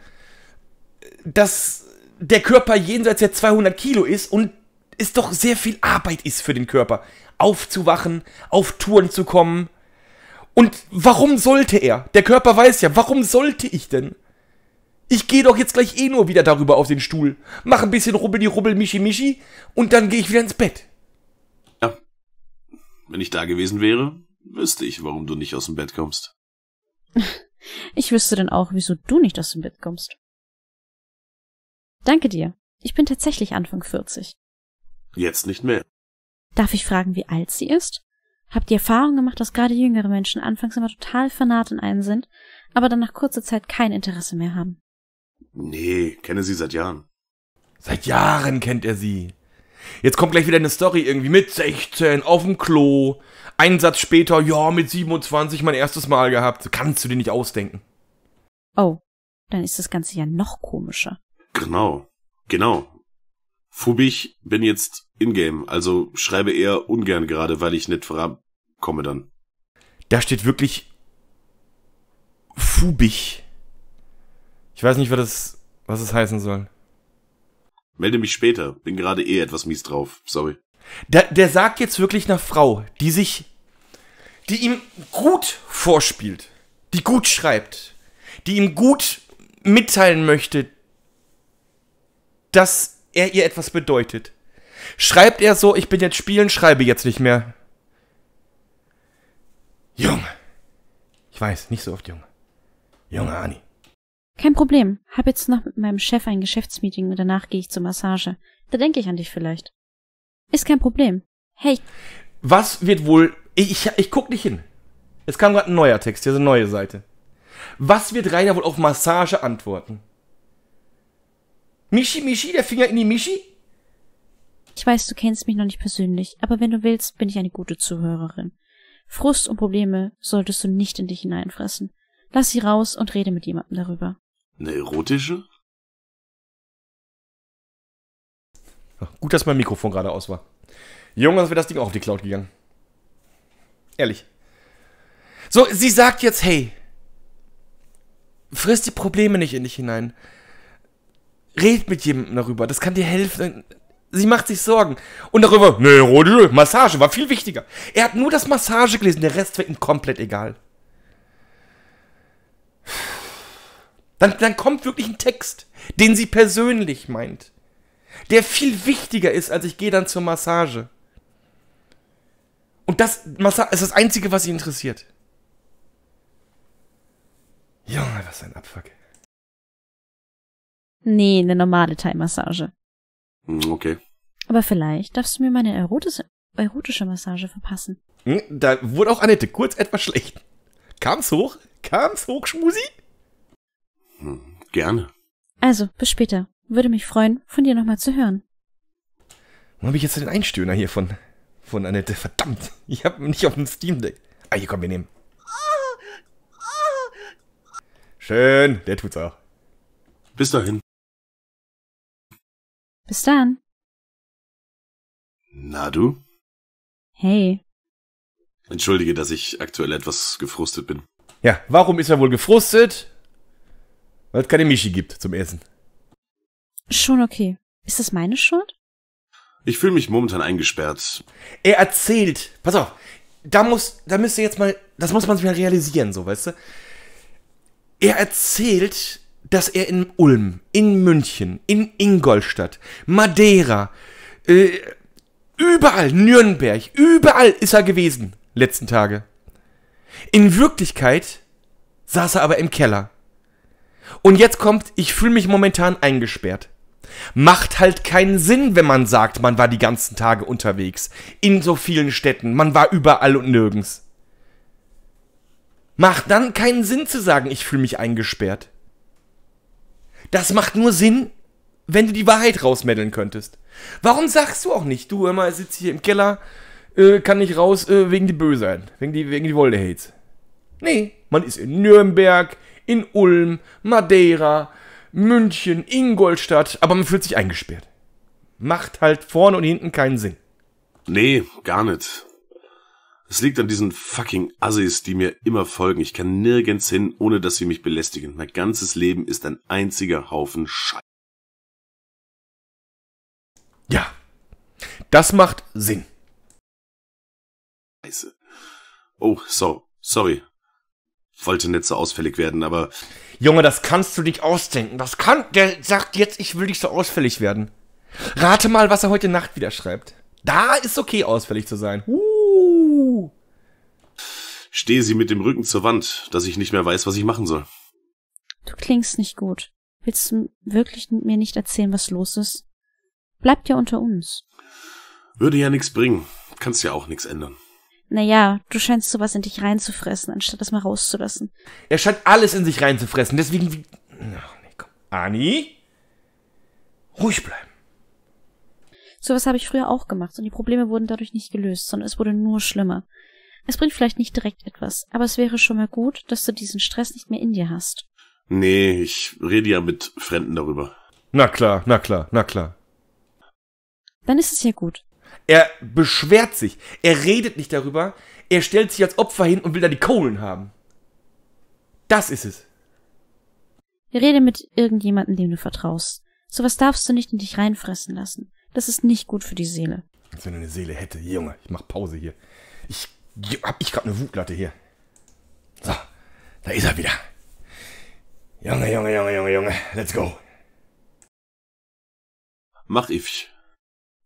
dass der Körper jenseits der 200 Kilo ist und es doch sehr viel Arbeit ist für den Körper. Aufzuwachen, auf Touren zu kommen, und warum sollte er? Der Körper weiß ja, warum sollte ich denn? Ich gehe doch jetzt gleich eh nur wieder darüber auf den Stuhl. Mach ein bisschen rubbel die rubbel mischi mischi und dann gehe ich wieder ins Bett. Ja. Wenn ich da gewesen wäre, wüsste ich, warum du nicht aus dem Bett kommst. Ich wüsste dann auch, wieso du nicht aus dem Bett kommst. Danke dir. Ich bin tatsächlich Anfang 40. Jetzt nicht mehr. Darf ich fragen, wie alt sie ist? Hab die Erfahrung gemacht, dass gerade jüngere Menschen anfangs immer total fanat in einen sind, aber dann nach kurzer Zeit kein Interesse mehr haben. Nee, kenne sie seit Jahren. Seit Jahren kennt er sie. Jetzt kommt gleich wieder eine Story irgendwie mit 16 auf dem Klo. Einen Satz später, ja, mit 27 mein erstes Mal gehabt. Kannst du dir nicht ausdenken. Oh, dann ist das Ganze ja noch komischer. Genau, genau. Fubich bin jetzt in-game, also schreibe eher ungern gerade, weil ich nicht vorankomme dann. Da steht wirklich Fubich. Ich weiß nicht, was das, was es heißen soll. Melde mich später. Bin gerade eh etwas mies drauf. Sorry. Der, der sagt jetzt wirklich nach Frau, die sich, die ihm gut vorspielt, die gut schreibt, die ihm gut mitteilen möchte, dass er ihr etwas bedeutet. Schreibt er so, ich bin jetzt spielen, schreibe jetzt nicht mehr. Junge. Ich weiß, nicht so oft Junge. Junge Ani. Kein Problem. Hab jetzt noch mit meinem Chef ein Geschäftsmeeting und danach gehe ich zur Massage. Da denke ich an dich vielleicht. Ist kein Problem. Hey. Was wird wohl. Ich, ich, ich guck nicht hin. Es kam gerade ein neuer Text, hier ist eine neue Seite. Was wird Rainer wohl auf Massage antworten? Michi, Michi, der Finger in die Michi? Ich weiß, du kennst mich noch nicht persönlich, aber wenn du willst, bin ich eine gute Zuhörerin. Frust und Probleme solltest du nicht in dich hineinfressen. Lass sie raus und rede mit jemandem darüber. Eine erotische? gut, dass mein Mikrofon gerade aus war. Junge, sonst wäre das Ding auch auf die Cloud gegangen. Ehrlich. So, sie sagt jetzt, hey, frisst die Probleme nicht in dich hinein. Red mit jemandem darüber, das kann dir helfen. Sie macht sich Sorgen. Und darüber, nee, Rodel, Massage war viel wichtiger. Er hat nur das Massage gelesen, der Rest war ihm komplett egal. Dann, dann kommt wirklich ein Text, den sie persönlich meint. Der viel wichtiger ist, als ich gehe dann zur Massage. Und das Massa ist das Einzige, was sie interessiert. Junge, was ein Abfuck. Nee, eine normale Thai-Massage. Hm, okay. Aber vielleicht darfst du mir meine erotische, erotische Massage verpassen. Hm, da wurde auch Annette kurz etwas schlecht. Kam's hoch? Kam's hoch, Schmusi? Hm, gerne. Also, bis später. Würde mich freuen, von dir nochmal zu hören. Wo habe ich jetzt den Einstöhner hier von, von Annette? Verdammt, ich habe nicht auf dem Steam Deck. Ah, hier komm, wir nehmen. Schön, der tut's auch. Bis dahin. Bis dann. Na du? Hey. Entschuldige, dass ich aktuell etwas gefrustet bin. Ja, warum ist er wohl gefrustet? Weil es keine Michi gibt zum Essen. Schon okay. Ist das meine Schuld? Ich fühle mich momentan eingesperrt. Er erzählt, pass auf, da muss, da müsst ihr jetzt mal, das muss man sich mal realisieren, so, weißt du? Er erzählt dass er in Ulm, in München, in Ingolstadt, Madeira, äh, überall, Nürnberg, überall ist er gewesen, letzten Tage. In Wirklichkeit saß er aber im Keller. Und jetzt kommt, ich fühle mich momentan eingesperrt. Macht halt keinen Sinn, wenn man sagt, man war die ganzen Tage unterwegs, in so vielen Städten, man war überall und nirgends. Macht dann keinen Sinn zu sagen, ich fühle mich eingesperrt. Das macht nur Sinn, wenn du die Wahrheit rausmeddeln könntest. Warum sagst du auch nicht, du immer sitzt hier im Keller, äh, kann nicht raus äh, wegen die Bösein, wegen die, wegen die Woldehates. Nee, man ist in Nürnberg, in Ulm, Madeira, München, Ingolstadt, aber man fühlt sich eingesperrt. Macht halt vorne und hinten keinen Sinn. Nee, gar nicht. Es liegt an diesen fucking Assis, die mir immer folgen. Ich kann nirgends hin, ohne dass sie mich belästigen. Mein ganzes Leben ist ein einziger Haufen Scheiße. Ja. Das macht Sinn. Scheiße. Oh, so, sorry. Wollte nicht so ausfällig werden, aber. Junge, das kannst du dich ausdenken. Das kann. Der sagt jetzt, ich will nicht so ausfällig werden. Rate mal, was er heute Nacht wieder schreibt. Da ist okay, ausfällig zu sein. Huh. Stehe sie mit dem Rücken zur Wand, dass ich nicht mehr weiß, was ich machen soll. Du klingst nicht gut. Willst du wirklich mir nicht erzählen, was los ist? Bleibt ja unter uns. Würde ja nichts bringen. Kannst ja auch nichts ändern. Naja, du scheinst sowas in dich reinzufressen, anstatt das mal rauszulassen. Er scheint alles in sich reinzufressen, deswegen wie. Ach nee, komm. Ani? Ruhig bleiben. Sowas habe ich früher auch gemacht und die Probleme wurden dadurch nicht gelöst, sondern es wurde nur schlimmer. Es bringt vielleicht nicht direkt etwas, aber es wäre schon mal gut, dass du diesen Stress nicht mehr in dir hast. Nee, ich rede ja mit Fremden darüber. Na klar, na klar, na klar. Dann ist es ja gut. Er beschwert sich. Er redet nicht darüber. Er stellt sich als Opfer hin und will da die Kohlen haben. Das ist es. Rede mit irgendjemandem, dem du vertraust. Sowas darfst du nicht in dich reinfressen lassen. Das ist nicht gut für die Seele. Als wenn du eine Seele hätte. Junge, ich mach Pause hier. Ich hab ich gerade eine Wutlatte hier. So, da ist er wieder. Junge, Junge, Junge, Junge, Junge, let's go. Mach ich.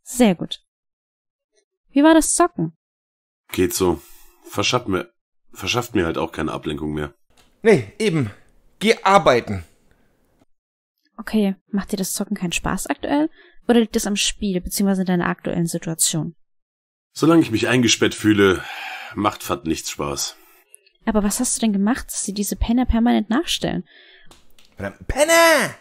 Sehr gut. Wie war das Zocken? Geht so. Verschafft mir, verschafft mir halt auch keine Ablenkung mehr. Nee, eben. Geh arbeiten. Okay, macht dir das Zocken keinen Spaß aktuell? Oder liegt es am Spiel bzw. deiner aktuellen Situation? Solange ich mich eingesperrt fühle, macht Fat nichts Spaß. Aber was hast du denn gemacht, dass sie diese Penner permanent nachstellen? Verdammt, Penner!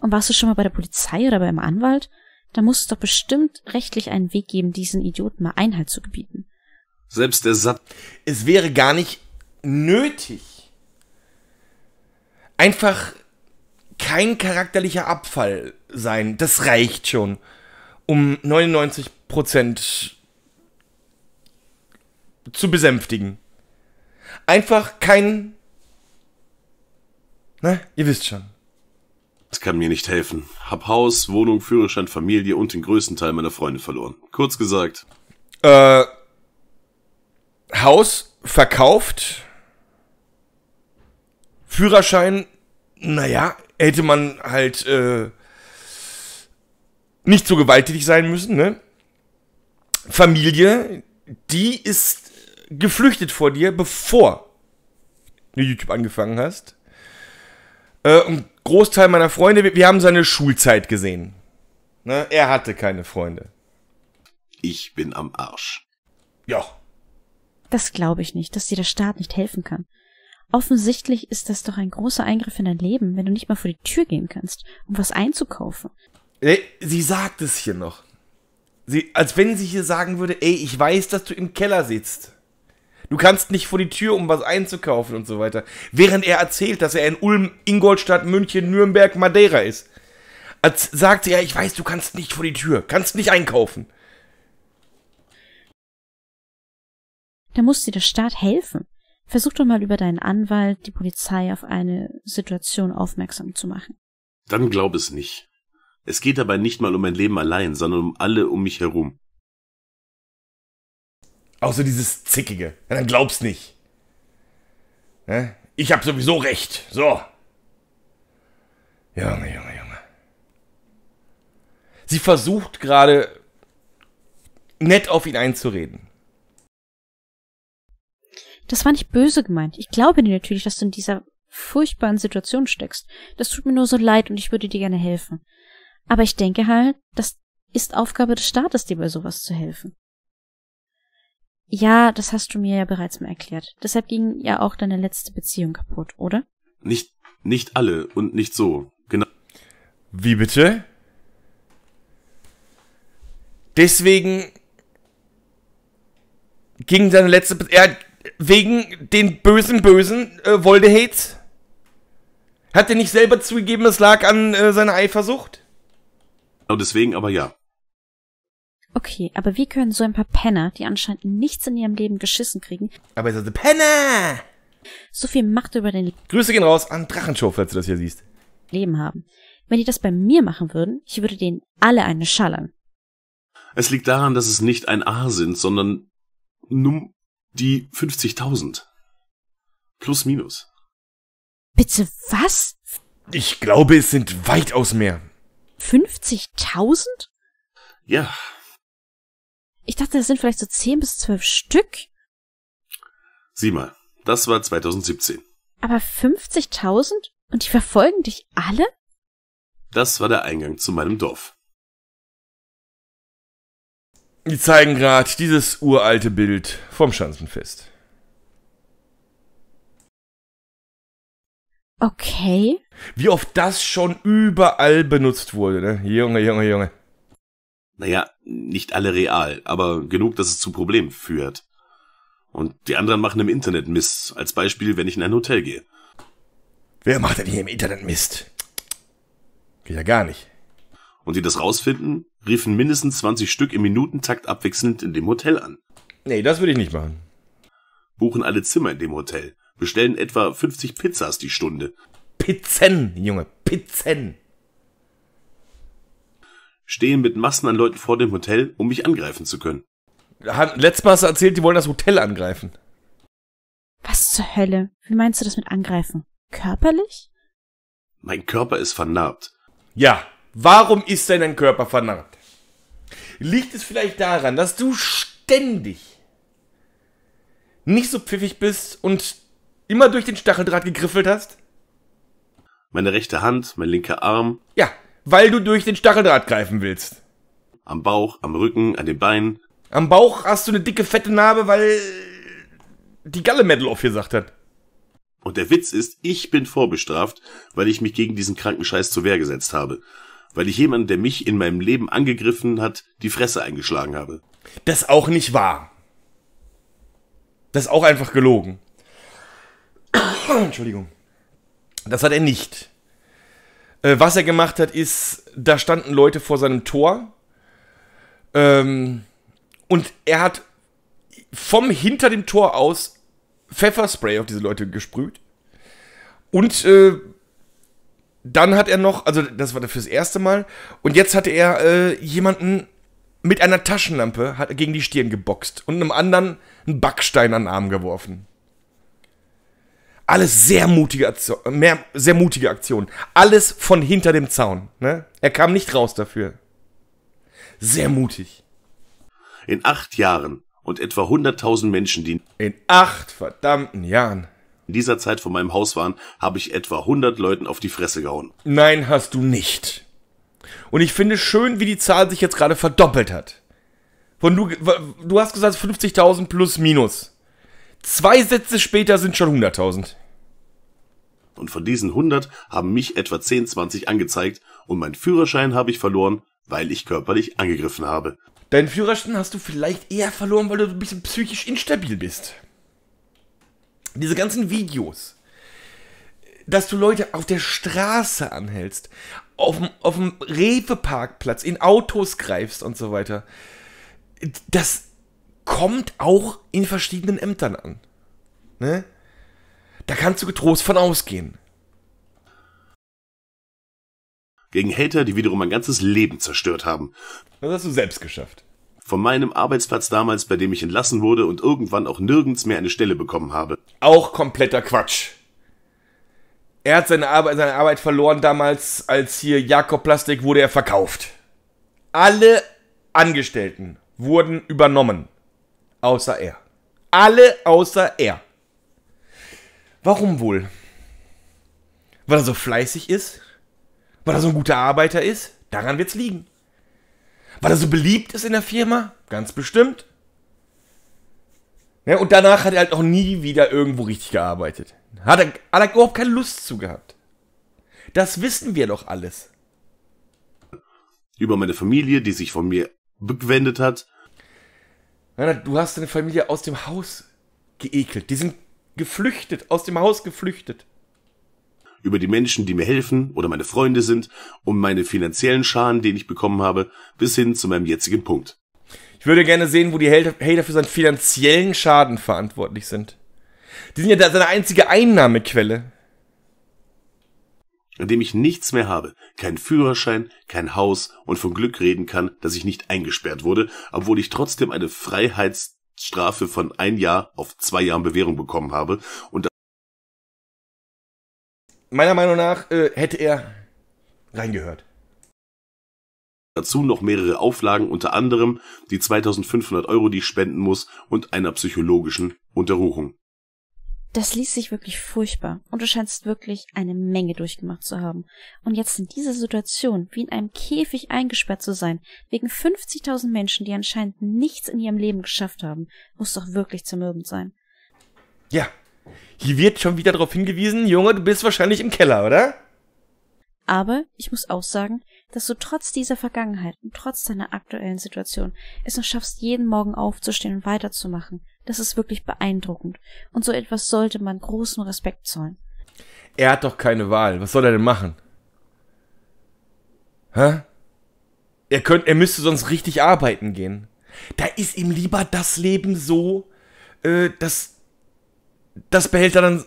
Und warst du schon mal bei der Polizei oder beim Anwalt? Da muss es doch bestimmt rechtlich einen Weg geben, diesen Idioten mal Einhalt zu gebieten. Selbst der Satt. Es wäre gar nicht nötig. Einfach kein charakterlicher Abfall sein. Das reicht schon, um 99 zu besänftigen. Einfach kein. Ne? Ihr wisst schon. Das kann mir nicht helfen. Hab Haus, Wohnung, Führerschein, Familie und den größten Teil meiner Freunde verloren. Kurz gesagt. Äh. Haus verkauft. Führerschein, naja, hätte man halt äh, nicht so gewalttätig sein müssen, ne? Familie, die ist geflüchtet vor dir, bevor du YouTube angefangen hast. Äh, ein Großteil meiner Freunde, wir, wir haben seine Schulzeit gesehen. Ne? Er hatte keine Freunde. Ich bin am Arsch. Ja. Das glaube ich nicht, dass dir der Staat nicht helfen kann. Offensichtlich ist das doch ein großer Eingriff in dein Leben, wenn du nicht mal vor die Tür gehen kannst, um was einzukaufen. Sie sagt es hier noch. Sie, als wenn sie hier sagen würde, ey, ich weiß, dass du im Keller sitzt. Du kannst nicht vor die Tür, um was einzukaufen und so weiter. Während er erzählt, dass er in Ulm, Ingolstadt, München, Nürnberg, Madeira ist. Als sagt sie, ja, ich weiß, du kannst nicht vor die Tür, kannst nicht einkaufen. Da muss dir der Staat helfen. Versuch doch mal über deinen Anwalt, die Polizei auf eine Situation aufmerksam zu machen. Dann glaub es nicht. Es geht dabei nicht mal um mein Leben allein, sondern um alle um mich herum. Auch so dieses Zickige. Ja, dann glaub's nicht. Ja? Ich hab sowieso recht. So. Junge, Junge, Junge. Sie versucht gerade nett auf ihn einzureden. Das war nicht böse gemeint. Ich glaube dir natürlich, dass du in dieser furchtbaren Situation steckst. Das tut mir nur so leid und ich würde dir gerne helfen. Aber ich denke halt, das ist Aufgabe des Staates, dir bei sowas zu helfen. Ja, das hast du mir ja bereits mal erklärt. Deshalb ging ja auch deine letzte Beziehung kaputt, oder? Nicht, nicht alle und nicht so. Genau. Wie bitte? Deswegen ging seine letzte Be er wegen den bösen bösen äh, Voldehate hat er nicht selber zugegeben, es lag an äh, seiner Eifersucht? Und oh, deswegen aber ja. Okay, aber wie können so ein paar Penner, die anscheinend nichts in ihrem Leben geschissen kriegen. Aber so Penner! So viel Macht über den. Grüße gehen raus an Drachenshow, falls du das hier siehst. Leben haben. Wenn die das bei mir machen würden, ich würde denen alle eine schallern. Es liegt daran, dass es nicht ein A sind, sondern num die 50.000. Plus minus. Bitte was? Ich glaube, es sind weitaus mehr. 50.000? Ja. Ich dachte, das sind vielleicht so 10 bis 12 Stück. Sieh mal, das war 2017. Aber 50.000? Und die verfolgen dich alle? Das war der Eingang zu meinem Dorf. Die zeigen gerade dieses uralte Bild vom Schanzenfest. Okay. Wie oft das schon überall benutzt wurde, ne? Junge, Junge, Junge. Naja, nicht alle real, aber genug, dass es zu Problemen führt. Und die anderen machen im Internet Mist. Als Beispiel, wenn ich in ein Hotel gehe. Wer macht denn hier im Internet Mist? Geht ja gar nicht. Und die das rausfinden, riefen mindestens 20 Stück im Minutentakt abwechselnd in dem Hotel an. Nee, das würde ich nicht machen. Buchen alle Zimmer in dem Hotel bestellen etwa 50 Pizzas die Stunde. Pizzen, Junge, Pizzen. Stehen mit Massen an Leuten vor dem Hotel, um mich angreifen zu können. Letztes Mal hast du erzählt, die wollen das Hotel angreifen. Was zur Hölle? Wie meinst du das mit angreifen? Körperlich? Mein Körper ist vernarbt. Ja, warum ist denn dein Körper vernarbt? Liegt es vielleicht daran, dass du ständig nicht so pfiffig bist und immer durch den Stacheldraht gegriffelt hast? Meine rechte Hand, mein linker Arm. Ja, weil du durch den Stacheldraht greifen willst. Am Bauch, am Rücken, an den Beinen. Am Bauch hast du eine dicke, fette Narbe, weil die Galle Metal aufgesagt hat. Und der Witz ist, ich bin vorbestraft, weil ich mich gegen diesen kranken Scheiß zur Wehr gesetzt habe. Weil ich jemanden, der mich in meinem Leben angegriffen hat, die Fresse eingeschlagen habe. Das auch nicht wahr. Das auch einfach gelogen. Entschuldigung. Das hat er nicht. Äh, was er gemacht hat, ist, da standen Leute vor seinem Tor. Ähm, und er hat vom hinter dem Tor aus Pfefferspray auf diese Leute gesprüht. Und äh, dann hat er noch, also das war das erste Mal, und jetzt hatte er äh, jemanden mit einer Taschenlampe hat gegen die Stirn geboxt und einem anderen einen Backstein an den Arm geworfen alles sehr mutige, Aktion, mehr, sehr mutige Aktionen. Alles von hinter dem Zaun. Ne? Er kam nicht raus dafür. Sehr mutig. In acht Jahren und etwa 100.000 Menschen, die in acht verdammten Jahren in dieser Zeit vor meinem Haus waren, habe ich etwa 100 Leuten auf die Fresse gehauen. Nein, hast du nicht. Und ich finde schön, wie die Zahl sich jetzt gerade verdoppelt hat. Von du, du hast gesagt 50.000 plus minus. Zwei Sätze später sind schon 100.000. Und von diesen 100 haben mich etwa 10, 20 angezeigt und meinen Führerschein habe ich verloren, weil ich körperlich angegriffen habe. Deinen Führerschein hast du vielleicht eher verloren, weil du ein bisschen psychisch instabil bist. Diese ganzen Videos, dass du Leute auf der Straße anhältst, auf dem, auf dem Rewe-Parkplatz, in Autos greifst und so weiter. Das kommt auch in verschiedenen Ämtern an. Ne? Da kannst du getrost von ausgehen. Gegen Hater, die wiederum mein ganzes Leben zerstört haben. Das hast du selbst geschafft. Von meinem Arbeitsplatz damals, bei dem ich entlassen wurde und irgendwann auch nirgends mehr eine Stelle bekommen habe. Auch kompletter Quatsch. Er hat seine Arbeit, seine Arbeit verloren damals, als hier Jakob Plastik wurde er verkauft. Alle Angestellten wurden übernommen. Außer er. Alle außer er. Warum wohl? Weil er so fleißig ist? Weil er so ein guter Arbeiter ist? Daran wird's liegen. Weil er so beliebt ist in der Firma? Ganz bestimmt. Ja, und danach hat er halt auch nie wieder irgendwo richtig gearbeitet. Hat er, hat er überhaupt keine Lust zu gehabt. Das wissen wir doch alles. Über meine Familie, die sich von mir abgewendet hat, Nein, du hast deine Familie aus dem Haus geekelt. Die sind geflüchtet, aus dem Haus geflüchtet. Über die Menschen, die mir helfen oder meine Freunde sind, um meine finanziellen Schaden, den ich bekommen habe, bis hin zu meinem jetzigen Punkt. Ich würde gerne sehen, wo die Hater für seinen finanziellen Schaden verantwortlich sind. Die sind ja seine einzige Einnahmequelle an dem ich nichts mehr habe, keinen Führerschein, kein Haus und von Glück reden kann, dass ich nicht eingesperrt wurde, obwohl ich trotzdem eine Freiheitsstrafe von ein Jahr auf zwei Jahren Bewährung bekommen habe und meiner Meinung nach äh, hätte er reingehört. Dazu noch mehrere Auflagen, unter anderem die 2500 Euro, die ich spenden muss und einer psychologischen Untersuchung. Das liest sich wirklich furchtbar und du scheinst wirklich eine Menge durchgemacht zu haben. Und jetzt in dieser Situation, wie in einem Käfig eingesperrt zu sein, wegen 50.000 Menschen, die anscheinend nichts in ihrem Leben geschafft haben, muss doch wirklich zermürbend sein. Ja, hier wird schon wieder darauf hingewiesen, Junge, du bist wahrscheinlich im Keller, oder? Aber ich muss auch sagen, dass du trotz dieser Vergangenheit und trotz deiner aktuellen Situation es noch schaffst, jeden Morgen aufzustehen und weiterzumachen das ist wirklich beeindruckend. Und so etwas sollte man großen Respekt zollen. Er hat doch keine Wahl. Was soll er denn machen? Hä? Er, könnt, er müsste sonst richtig arbeiten gehen. Da ist ihm lieber das Leben so, äh, dass das behält er dann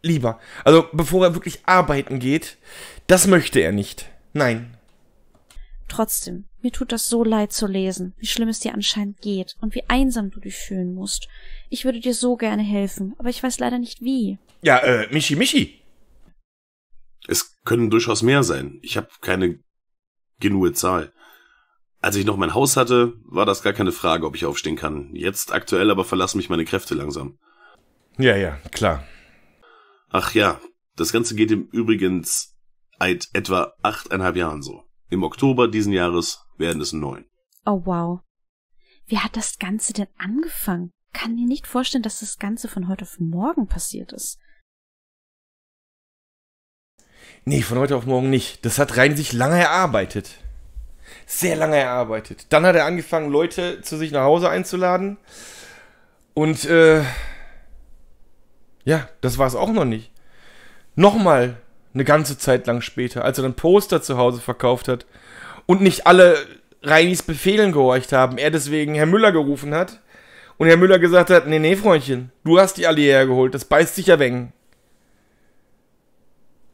lieber. Also bevor er wirklich arbeiten geht, das möchte er nicht. Nein. Trotzdem, mir tut das so leid zu lesen, wie schlimm es dir anscheinend geht und wie einsam du dich fühlen musst. Ich würde dir so gerne helfen, aber ich weiß leider nicht wie. Ja, äh, Michi, Michi. Es können durchaus mehr sein. Ich habe keine genue Zahl. Als ich noch mein Haus hatte, war das gar keine Frage, ob ich aufstehen kann. Jetzt aktuell aber verlassen mich meine Kräfte langsam. Ja, ja, klar. Ach ja, das Ganze geht im Übrigen seit etwa achteinhalb Jahren so. Im Oktober diesen Jahres werden es neun. Oh wow. Wie hat das Ganze denn angefangen? Kann mir nicht vorstellen, dass das Ganze von heute auf morgen passiert ist. Nee, von heute auf morgen nicht. Das hat Rein sich lange erarbeitet. Sehr lange erarbeitet. Dann hat er angefangen, Leute zu sich nach Hause einzuladen. Und äh, ja, das war es auch noch nicht. Nochmal eine ganze Zeit lang später, als er dann Poster zu Hause verkauft hat und nicht alle Reinis Befehlen gehorcht haben, er deswegen Herr Müller gerufen hat und Herr Müller gesagt hat, nee, nee, Freundchen, du hast die alle hergeholt, das beißt sich ja weg.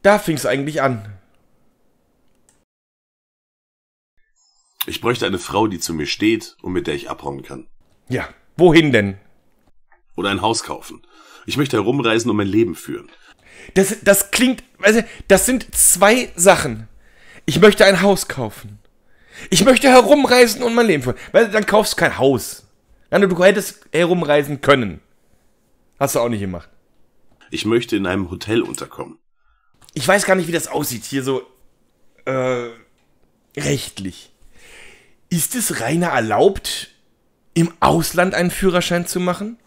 Da fing es eigentlich an. Ich bräuchte eine Frau, die zu mir steht und mit der ich abhauen kann. Ja, wohin denn? Oder ein Haus kaufen. Ich möchte herumreisen und mein Leben führen. Das, das klingt, also, das sind zwei Sachen. Ich möchte ein Haus kaufen. Ich möchte herumreisen und mein Leben führen. Weil dann kaufst du kein Haus. Nein, du hättest herumreisen können. Hast du auch nicht gemacht. Ich möchte in einem Hotel unterkommen. Ich weiß gar nicht, wie das aussieht hier so äh, rechtlich. Ist es reiner erlaubt, im Ausland einen Führerschein zu machen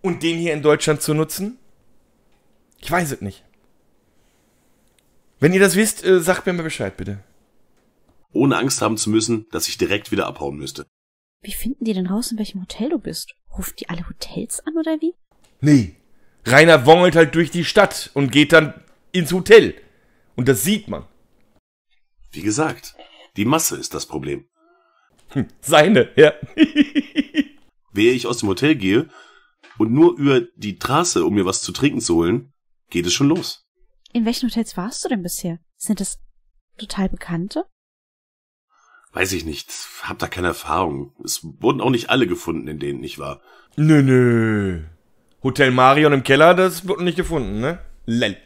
und den hier in Deutschland zu nutzen? Ich weiß es nicht. Wenn ihr das wisst, äh, sagt mir mal Bescheid, bitte. Ohne Angst haben zu müssen, dass ich direkt wieder abhauen müsste. Wie finden die denn raus, in welchem Hotel du bist? Ruft die alle Hotels an oder wie? Nee. Rainer wongelt halt durch die Stadt und geht dann ins Hotel. Und das sieht man. Wie gesagt, die Masse ist das Problem. Hm, seine, ja. Wehe ich aus dem Hotel gehe und nur über die Straße, um mir was zu trinken zu holen, geht es schon los. In welchen Hotels warst du denn bisher? Sind das total bekannte? Weiß ich nicht, hab da keine Erfahrung. Es wurden auch nicht alle gefunden, in denen ich war. Nö, nö. Hotel Marion im Keller, das wurde nicht gefunden, ne? Lell.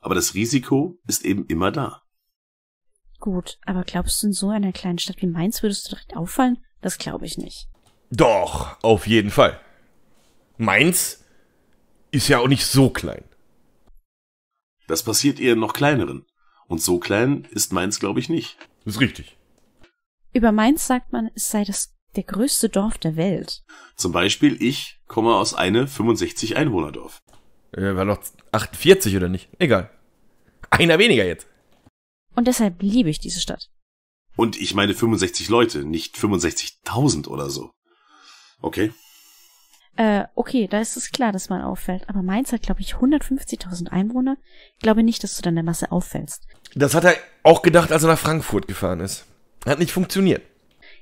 Aber das Risiko ist eben immer da. Gut, aber glaubst du, in so einer kleinen Stadt wie Mainz würdest du direkt auffallen? Das glaube ich nicht. Doch, auf jeden Fall. Mainz ist ja auch nicht so klein. Das passiert eher in noch kleineren. Und so klein ist Mainz, glaube ich, nicht. Das ist richtig. Über Mainz sagt man, es sei das der größte Dorf der Welt. Zum Beispiel, ich komme aus einem 65 Einwohnerdorf. Äh, war noch 48 oder nicht? Egal. Einer weniger jetzt. Und deshalb liebe ich diese Stadt. Und ich meine 65 Leute, nicht 65.000 oder so. Okay. Äh, okay, da ist es klar, dass man auffällt. Aber Mainz hat, glaube ich, 150.000 Einwohner. Ich glaube nicht, dass du dann der Masse auffällst. Das hat er auch gedacht, als er nach Frankfurt gefahren ist. Hat nicht funktioniert.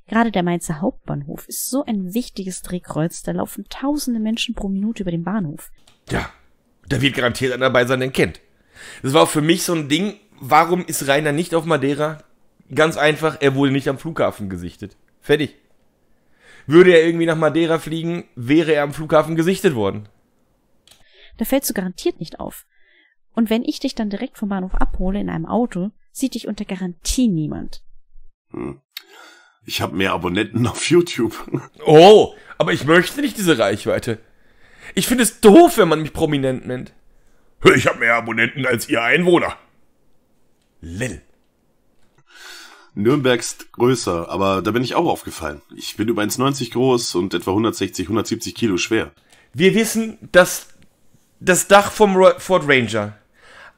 Gerade der Mainzer Hauptbahnhof ist so ein wichtiges Drehkreuz, da laufen tausende Menschen pro Minute über den Bahnhof. Ja, da wird garantiert einer bei sein, den kennt. Das war auch für mich so ein Ding, warum ist Rainer nicht auf Madeira? Ganz einfach, er wurde nicht am Flughafen gesichtet. Fertig. Würde er irgendwie nach Madeira fliegen, wäre er am Flughafen gesichtet worden. Da fällst du garantiert nicht auf. Und wenn ich dich dann direkt vom Bahnhof abhole in einem Auto, sieht dich unter Garantie niemand. Hm. Ich habe mehr Abonnenten auf YouTube. Oh, aber ich möchte nicht diese Reichweite. Ich finde es doof, wenn man mich prominent nennt. Ich habe mehr Abonnenten als ihr Einwohner. Lil. Nürnberg ist größer, aber da bin ich auch aufgefallen. Ich bin über 1,90 groß und etwa 160, 170 Kilo schwer. Wir wissen, dass das Dach vom Ford Ranger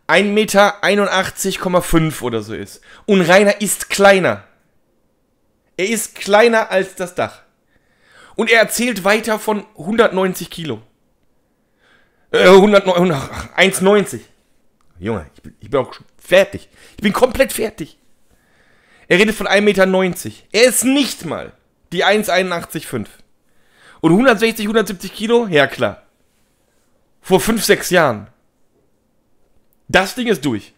1,81,5 Meter oder so ist. Und Rainer ist kleiner. Er ist kleiner als das Dach. Und er erzählt weiter von 190 Kilo. Äh, 190, 190. Junge, ich bin, ich bin auch fertig. Ich bin komplett fertig. Er redet von 1,90 Meter. Er ist nicht mal die 1,81,5. Und 160, 170 Kilo? Ja, klar. Vor 5, 6 Jahren. Das Ding ist durch.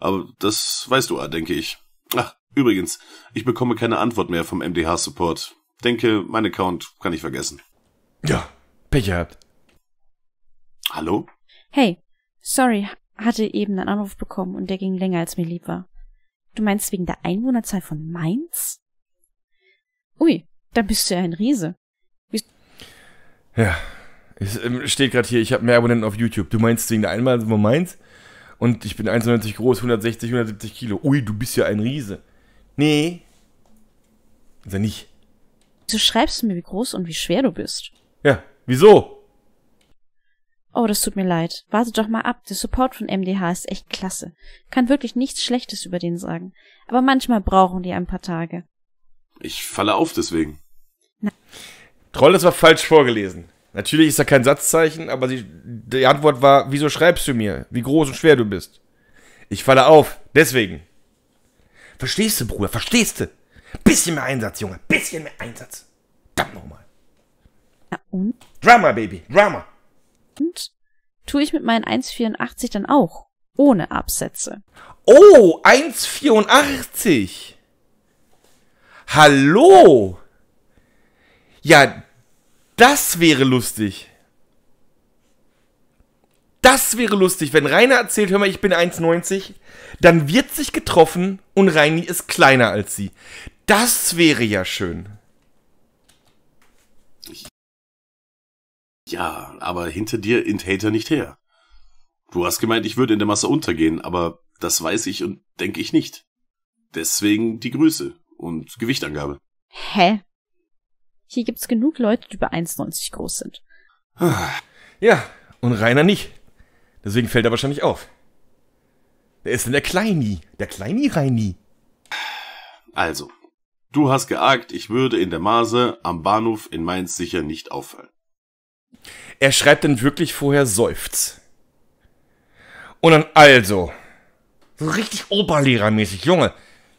Aber das weißt du, denke ich. Ach, übrigens, ich bekomme keine Antwort mehr vom MDH-Support. Denke, mein Account kann ich vergessen. Ja, Pech gehabt. Hallo? Hey, sorry, hatte eben einen Anruf bekommen und der ging länger als mir lieb war. Du meinst wegen der Einwohnerzahl von Mainz? Ui, da bist du ja ein Riese. Bist ja, es ähm, steht gerade hier, ich habe mehr Abonnenten auf YouTube. Du meinst wegen der Einwohnerzahl von Mainz? Und ich bin 1,90 groß, 160, 170 Kilo. Ui, du bist ja ein Riese. Nee. Ist er nicht. Wieso schreibst du mir, wie groß und wie schwer du bist? Ja, wieso? Oh, das tut mir leid. Wartet doch mal ab. Der Support von MDH ist echt klasse. Kann wirklich nichts Schlechtes über den sagen. Aber manchmal brauchen die ein paar Tage. Ich falle auf deswegen. Na. Troll, das war falsch vorgelesen. Natürlich ist da kein Satzzeichen, aber die, die Antwort war, wieso schreibst du mir, wie groß und schwer du bist? Ich falle auf, deswegen. Verstehst du, Bruder, verstehst du? Bisschen mehr Einsatz, Junge, bisschen mehr Einsatz. Dann nochmal. Na und? Drama, Baby, Drama. Und tue ich mit meinen 1,84 dann auch. Ohne Absätze. Oh, 1,84! Hallo! Ja, das wäre lustig. Das wäre lustig, wenn Rainer erzählt, hör mal, ich bin 1,90, dann wird sich getroffen und Reini ist kleiner als sie. Das wäre ja schön. Ja, aber hinter dir in Hater nicht her. Du hast gemeint, ich würde in der Masse untergehen, aber das weiß ich und denke ich nicht. Deswegen die Grüße und Gewichtangabe. Hä? Hier gibt's genug Leute, die über 1,90 groß sind. Ah, ja, und Rainer nicht. Deswegen fällt er wahrscheinlich auf. Wer ist denn der Kleini? Der Kleini Reini. Also, du hast geagt, ich würde in der Maße am Bahnhof in Mainz sicher nicht auffallen. Er schreibt dann wirklich vorher Seufz. Und dann also. So richtig Oberlehrermäßig, Junge.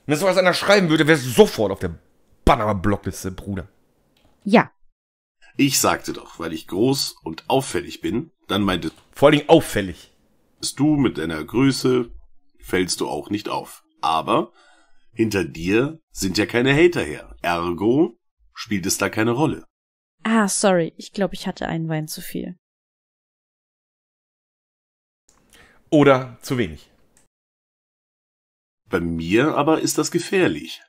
Wenn sowas einer schreiben würde, wäre es sofort auf der Banner-Blockliste, Bruder. Ja. Ich sagte doch, weil ich groß und auffällig bin, dann meinte. Vor allem auffällig. Du mit deiner Größe fällst du auch nicht auf. Aber hinter dir sind ja keine Hater her. Ergo spielt es da keine Rolle. Ah, sorry, ich glaube, ich hatte einen Wein zu viel. Oder zu wenig. Bei mir aber ist das gefährlich.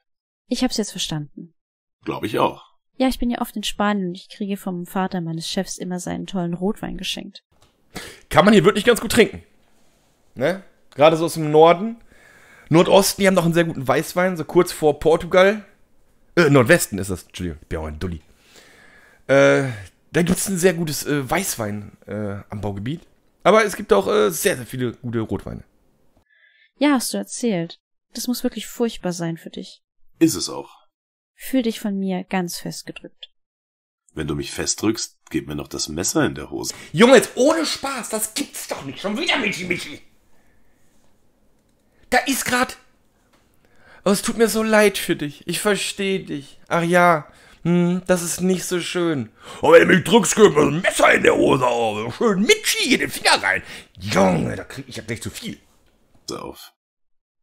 Ich hab's jetzt verstanden. Glaube ich auch. Ja, ich bin ja oft in Spanien und ich kriege vom Vater meines Chefs immer seinen tollen Rotwein geschenkt. Kann man hier wirklich ganz gut trinken. Ne? Gerade so aus dem Norden. Nordosten, die haben noch einen sehr guten Weißwein, so kurz vor Portugal. Äh, Nordwesten ist das, Entschuldigung, ich bin auch ein Dulli. Äh, da gibt es ein sehr gutes äh, Weißwein-Anbaugebiet. Äh, Aber es gibt auch äh, sehr, sehr viele gute Rotweine. Ja, hast du erzählt. Das muss wirklich furchtbar sein für dich. Ist es auch. Fühl dich von mir ganz festgedrückt. Wenn du mich festdrückst, gib mir noch das Messer in der Hose. Junge, jetzt ohne Spaß, das gibt's doch nicht. Schon wieder Michi Michi. Da ist grad. Oh, es tut mir so leid für dich. Ich verstehe dich. Ach ja, hm, das ist nicht so schön. Aber wenn du mich drückst, geht mir ein Messer in der Hose auf. Schön mit in den Finger rein. Junge, da krieg ich ja gleich zu viel. Pass auf.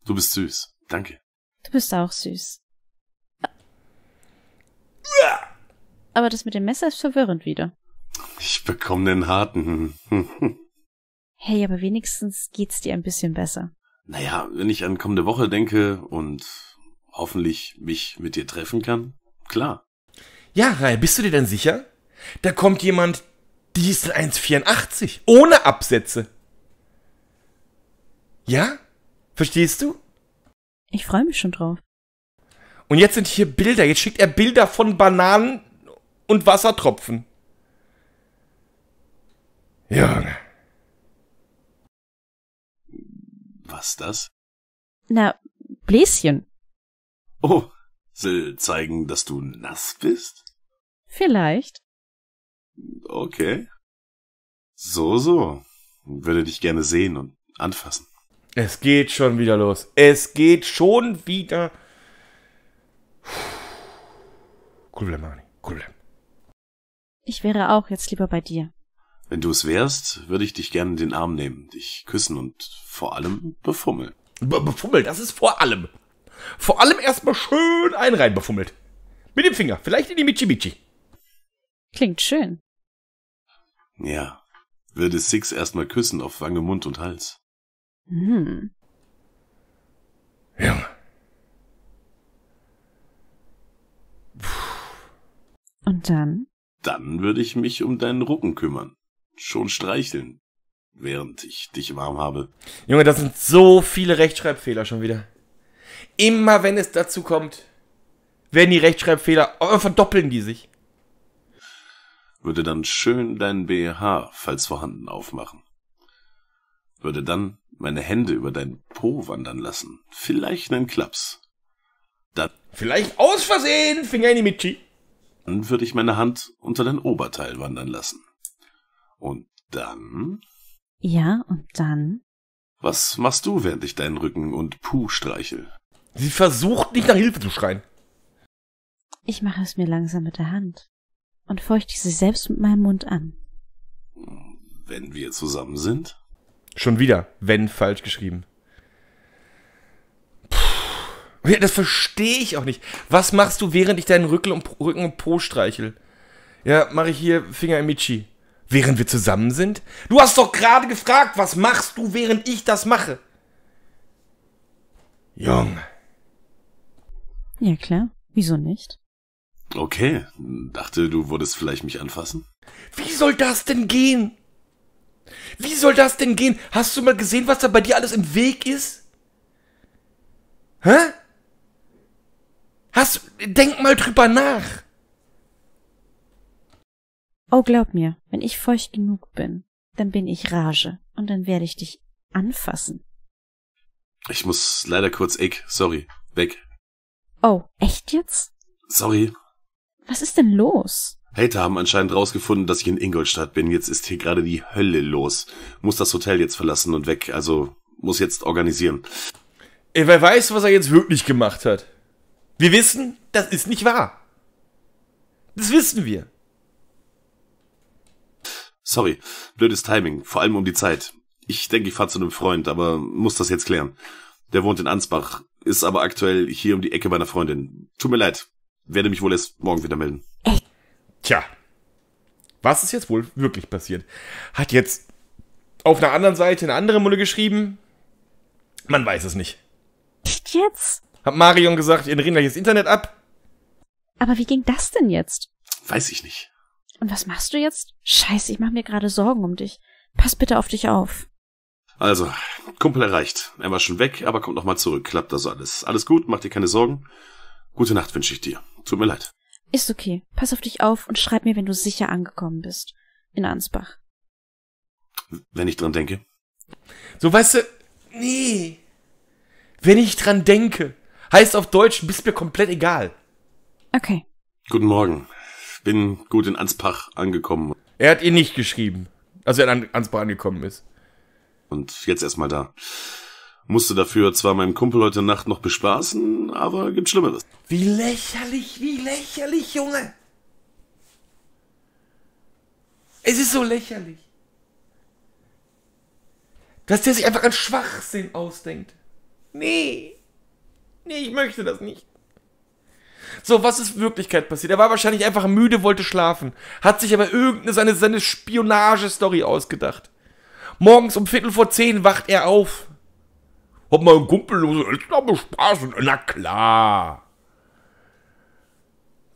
Du bist süß. Danke. Du bist auch süß. Aber das mit dem Messer ist verwirrend wieder. Ich bekomme den harten. hey, aber wenigstens geht's dir ein bisschen besser. Naja, wenn ich an kommende Woche denke und hoffentlich mich mit dir treffen kann, klar. Ja, Rai, bist du dir denn sicher? Da kommt jemand, die ist 1,84, ohne Absätze. Ja? Verstehst du? Ich freue mich schon drauf. Und jetzt sind hier Bilder. Jetzt schickt er Bilder von Bananen und Wassertropfen. Junge. Was das? Na, Bläschen. Oh, sie zeigen, dass du nass bist? Vielleicht. Okay. So, so. Würde dich gerne sehen und anfassen. Es geht schon wieder los. Es geht schon wieder. Problem, Mani. Problem. Ich wäre auch jetzt lieber bei dir. Wenn du es wärst, würde ich dich gerne in den Arm nehmen, dich küssen und vor allem befummeln. Be befummeln, das ist vor allem. Vor allem erstmal schön einreinbefummelt. Mit dem Finger, vielleicht in die Michi Michi. Klingt schön. Ja. Würde Six erstmal küssen auf Wange, Mund und Hals. Hm. Ja. Und dann? Dann würde ich mich um deinen Rücken kümmern. Schon streicheln. Während ich dich warm habe. Junge, das sind so viele Rechtschreibfehler schon wieder. Immer wenn es dazu kommt, werden die Rechtschreibfehler, äh, verdoppeln die sich würde dann schön deinen BH, falls vorhanden, aufmachen. Würde dann meine Hände über deinen Po wandern lassen. Vielleicht einen Klaps. Dann. Vielleicht aus Versehen, Finger in die Mitschi. Dann würde ich meine Hand unter dein Oberteil wandern lassen. Und dann? Ja, und dann? Was machst du, während ich deinen Rücken und Puh streichel? Sie versucht nicht nach Hilfe zu schreien. Ich mache es mir langsam mit der Hand und feuchte sich selbst mit meinem Mund an. Wenn wir zusammen sind? Schon wieder, wenn falsch geschrieben. Puh. das verstehe ich auch nicht. Was machst du, während ich deinen Rücken und, Rücken und Po streichel? Ja, mache ich hier Finger im Michi. Während wir zusammen sind? Du hast doch gerade gefragt, was machst du, während ich das mache? Jung. Ja, klar. Wieso nicht? Okay, dachte, du würdest vielleicht mich anfassen? Wie soll das denn gehen? Wie soll das denn gehen? Hast du mal gesehen, was da bei dir alles im Weg ist? Hä? Hast, denk mal drüber nach. Oh, glaub mir, wenn ich feucht genug bin, dann bin ich Rage und dann werde ich dich anfassen. Ich muss leider kurz weg, sorry, weg. Oh, echt jetzt? Sorry, was ist denn los? Hater haben anscheinend rausgefunden, dass ich in Ingolstadt bin. Jetzt ist hier gerade die Hölle los. Muss das Hotel jetzt verlassen und weg. Also muss jetzt organisieren. Ey, wer weiß, was er jetzt wirklich gemacht hat. Wir wissen, das ist nicht wahr. Das wissen wir. Sorry, blödes Timing, vor allem um die Zeit. Ich denke, ich fahre zu einem Freund, aber muss das jetzt klären. Der wohnt in Ansbach, ist aber aktuell hier um die Ecke meiner Freundin. Tut mir leid werde mich wohl erst morgen wieder melden. Tja. Was ist jetzt wohl wirklich passiert? Hat jetzt auf einer anderen Seite eine andere Mulle geschrieben? Man weiß es nicht. Echt Jetzt? Hat Marion gesagt, ihr drehen euch das Internet ab? Aber wie ging das denn jetzt? Weiß ich nicht. Und was machst du jetzt? Scheiße, ich mache mir gerade Sorgen um dich. Pass bitte auf dich auf. Also, Kumpel erreicht. Er war schon weg, aber kommt nochmal zurück. Klappt also alles. Alles gut, mach dir keine Sorgen. Gute Nacht wünsche ich dir. Tut mir leid. Ist okay. Pass auf dich auf und schreib mir, wenn du sicher angekommen bist. In Ansbach. Wenn ich dran denke. So, weißt du, nee. Wenn ich dran denke. Heißt auf Deutsch, bist mir komplett egal. Okay. Guten Morgen. Bin gut in Ansbach angekommen. Er hat ihr eh nicht geschrieben. Also er in Ansbach angekommen ist. Und jetzt erstmal da. Musste dafür zwar meinem Kumpel heute Nacht noch bespaßen, aber gibt Schlimmeres. Wie lächerlich, wie lächerlich, Junge! Es ist so lächerlich. Dass der sich einfach an Schwachsinn ausdenkt. Nee. Nee, ich möchte das nicht. So, was ist in Wirklichkeit passiert? Er war wahrscheinlich einfach müde, wollte schlafen. Hat sich aber irgendeine seine, seine Spionage-Story ausgedacht. Morgens um Viertel vor zehn wacht er auf. Hab mal einen Kumpel los, ich glaube Spaß. Und, na klar.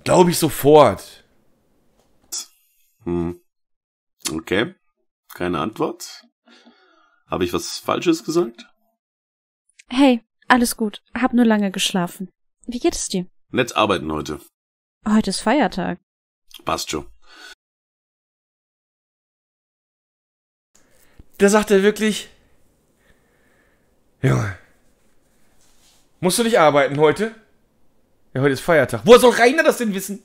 Glaube ich sofort. Hm. Okay. Keine Antwort. Habe ich was Falsches gesagt? Hey, alles gut. Hab nur lange geschlafen. Wie geht es dir? Nett arbeiten heute. Heute ist Feiertag. Passt schon. Da sagt er wirklich, Junge. Musst du nicht arbeiten heute? Ja, heute ist Feiertag. Woher soll Rainer das denn wissen?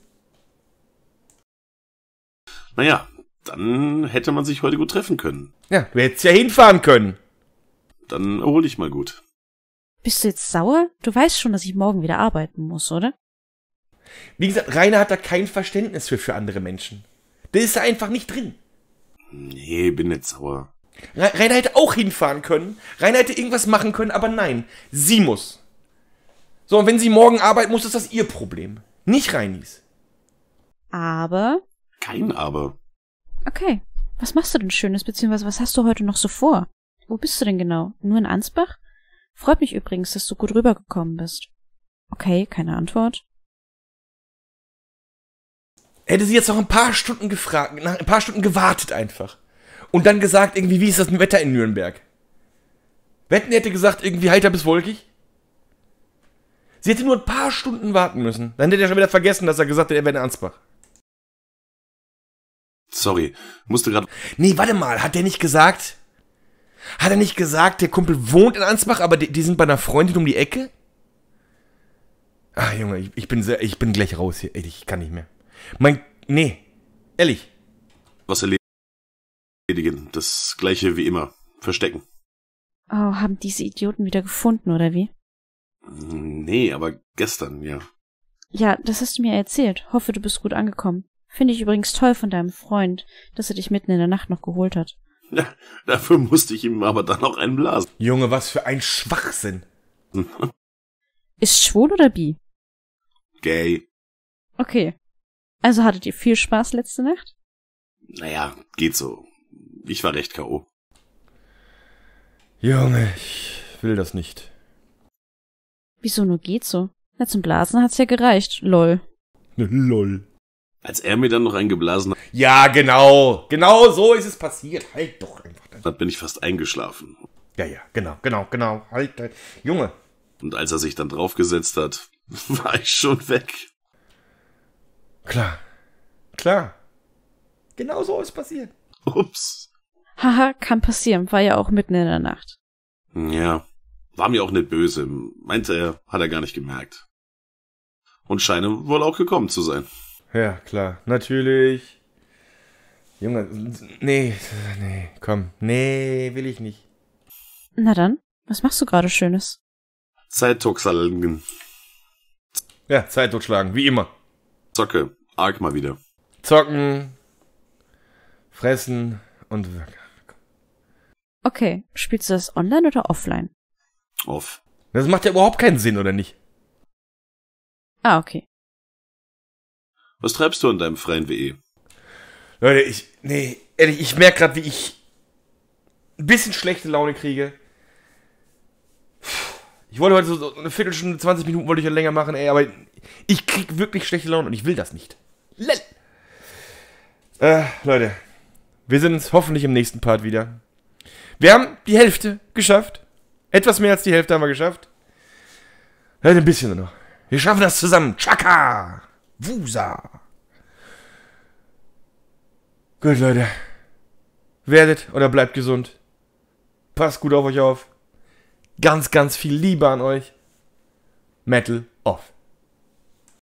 Naja, dann hätte man sich heute gut treffen können. Ja, du hättest ja hinfahren können. Dann erhol dich mal gut. Bist du jetzt sauer? Du weißt schon, dass ich morgen wieder arbeiten muss, oder? Wie gesagt, Rainer hat da kein Verständnis für, für andere Menschen. Der ist da einfach nicht drin. Nee, bin nicht sauer. Rainer hätte auch hinfahren können. Rainer hätte irgendwas machen können, aber nein. Sie muss. So, und wenn sie morgen arbeiten muss, ist das ihr Problem. Nicht Reinis. Aber. Kein Aber. Okay. Was machst du denn Schönes, beziehungsweise was hast du heute noch so vor? Wo bist du denn genau? Nur in Ansbach? Freut mich übrigens, dass du gut rübergekommen bist. Okay, keine Antwort. Hätte sie jetzt noch ein paar Stunden gefragt, nach ein paar Stunden gewartet einfach und dann gesagt, irgendwie, wie ist das Wetter in Nürnberg? Wetten hätte gesagt, irgendwie heiter bis wolkig. Sie hätte nur ein paar Stunden warten müssen. Dann hätte er schon wieder vergessen, dass er gesagt hat, er wäre in Ansbach. Sorry, musste gerade. Nee, warte mal, hat der nicht gesagt? Hat er nicht gesagt, der Kumpel wohnt in Ansbach, aber die, die sind bei einer Freundin um die Ecke? Ah, Junge, ich, ich, bin sehr, ich bin gleich raus hier. Ehrlich, Ich kann nicht mehr. Mein, nee, ehrlich. Was erlebt? erledigen. Das gleiche wie immer. Verstecken. Oh, haben diese Idioten wieder gefunden, oder wie? Nee, aber gestern, ja. Ja, das hast du mir erzählt. Hoffe, du bist gut angekommen. Finde ich übrigens toll von deinem Freund, dass er dich mitten in der Nacht noch geholt hat. Ja, dafür musste ich ihm aber dann auch einen blasen. Junge, was für ein Schwachsinn. Ist schwul oder bi? Gay. Okay. Also hattet ihr viel Spaß letzte Nacht? Naja, geht so. Ich war recht K.O. Junge, ich will das nicht. Wieso nur geht's so? Na, zum Blasen hat's ja gereicht. Lol. Lol. Als er mir dann noch einen geblasen hat. Ja, genau. Genau so ist es passiert. Halt doch einfach. Dann bin ich fast eingeschlafen. Ja, ja, genau, genau, genau. Halt, halt. Junge. Und als er sich dann draufgesetzt hat, war ich schon weg. Klar. Klar. Genau so ist passiert. Ups haha, kann passieren, war ja auch mitten in der Nacht. Ja, war mir auch nicht böse, meinte er, hat er gar nicht gemerkt. Und scheine wohl auch gekommen zu sein. Ja, klar, natürlich. Junge, nee, nee, komm, nee, will ich nicht. Na dann, was machst du gerade Schönes? Zeitdrucksalgen. Ja, Zeitdruck schlagen, wie immer. Zocke, arg mal wieder. Zocken, fressen und wirken. Okay. Spielst du das online oder offline? Off. Das macht ja überhaupt keinen Sinn, oder nicht? Ah, okay. Was treibst du an deinem freien WE? Leute, ich. Nee, ehrlich, ich merke gerade, wie ich ein bisschen schlechte Laune kriege. Ich wollte heute so eine Viertelstunde, 20 Minuten wollte ich ja länger machen, ey, aber ich krieg wirklich schlechte Laune und ich will das nicht. Lel. Äh, Leute, wir sehen uns hoffentlich im nächsten Part wieder. Wir haben die Hälfte geschafft. Etwas mehr als die Hälfte haben wir geschafft. ein bisschen nur noch. Wir schaffen das zusammen. Chaka! Wusa! Gut, Leute. Werdet oder bleibt gesund. Passt gut auf euch auf. Ganz, ganz viel Liebe an euch. Metal off.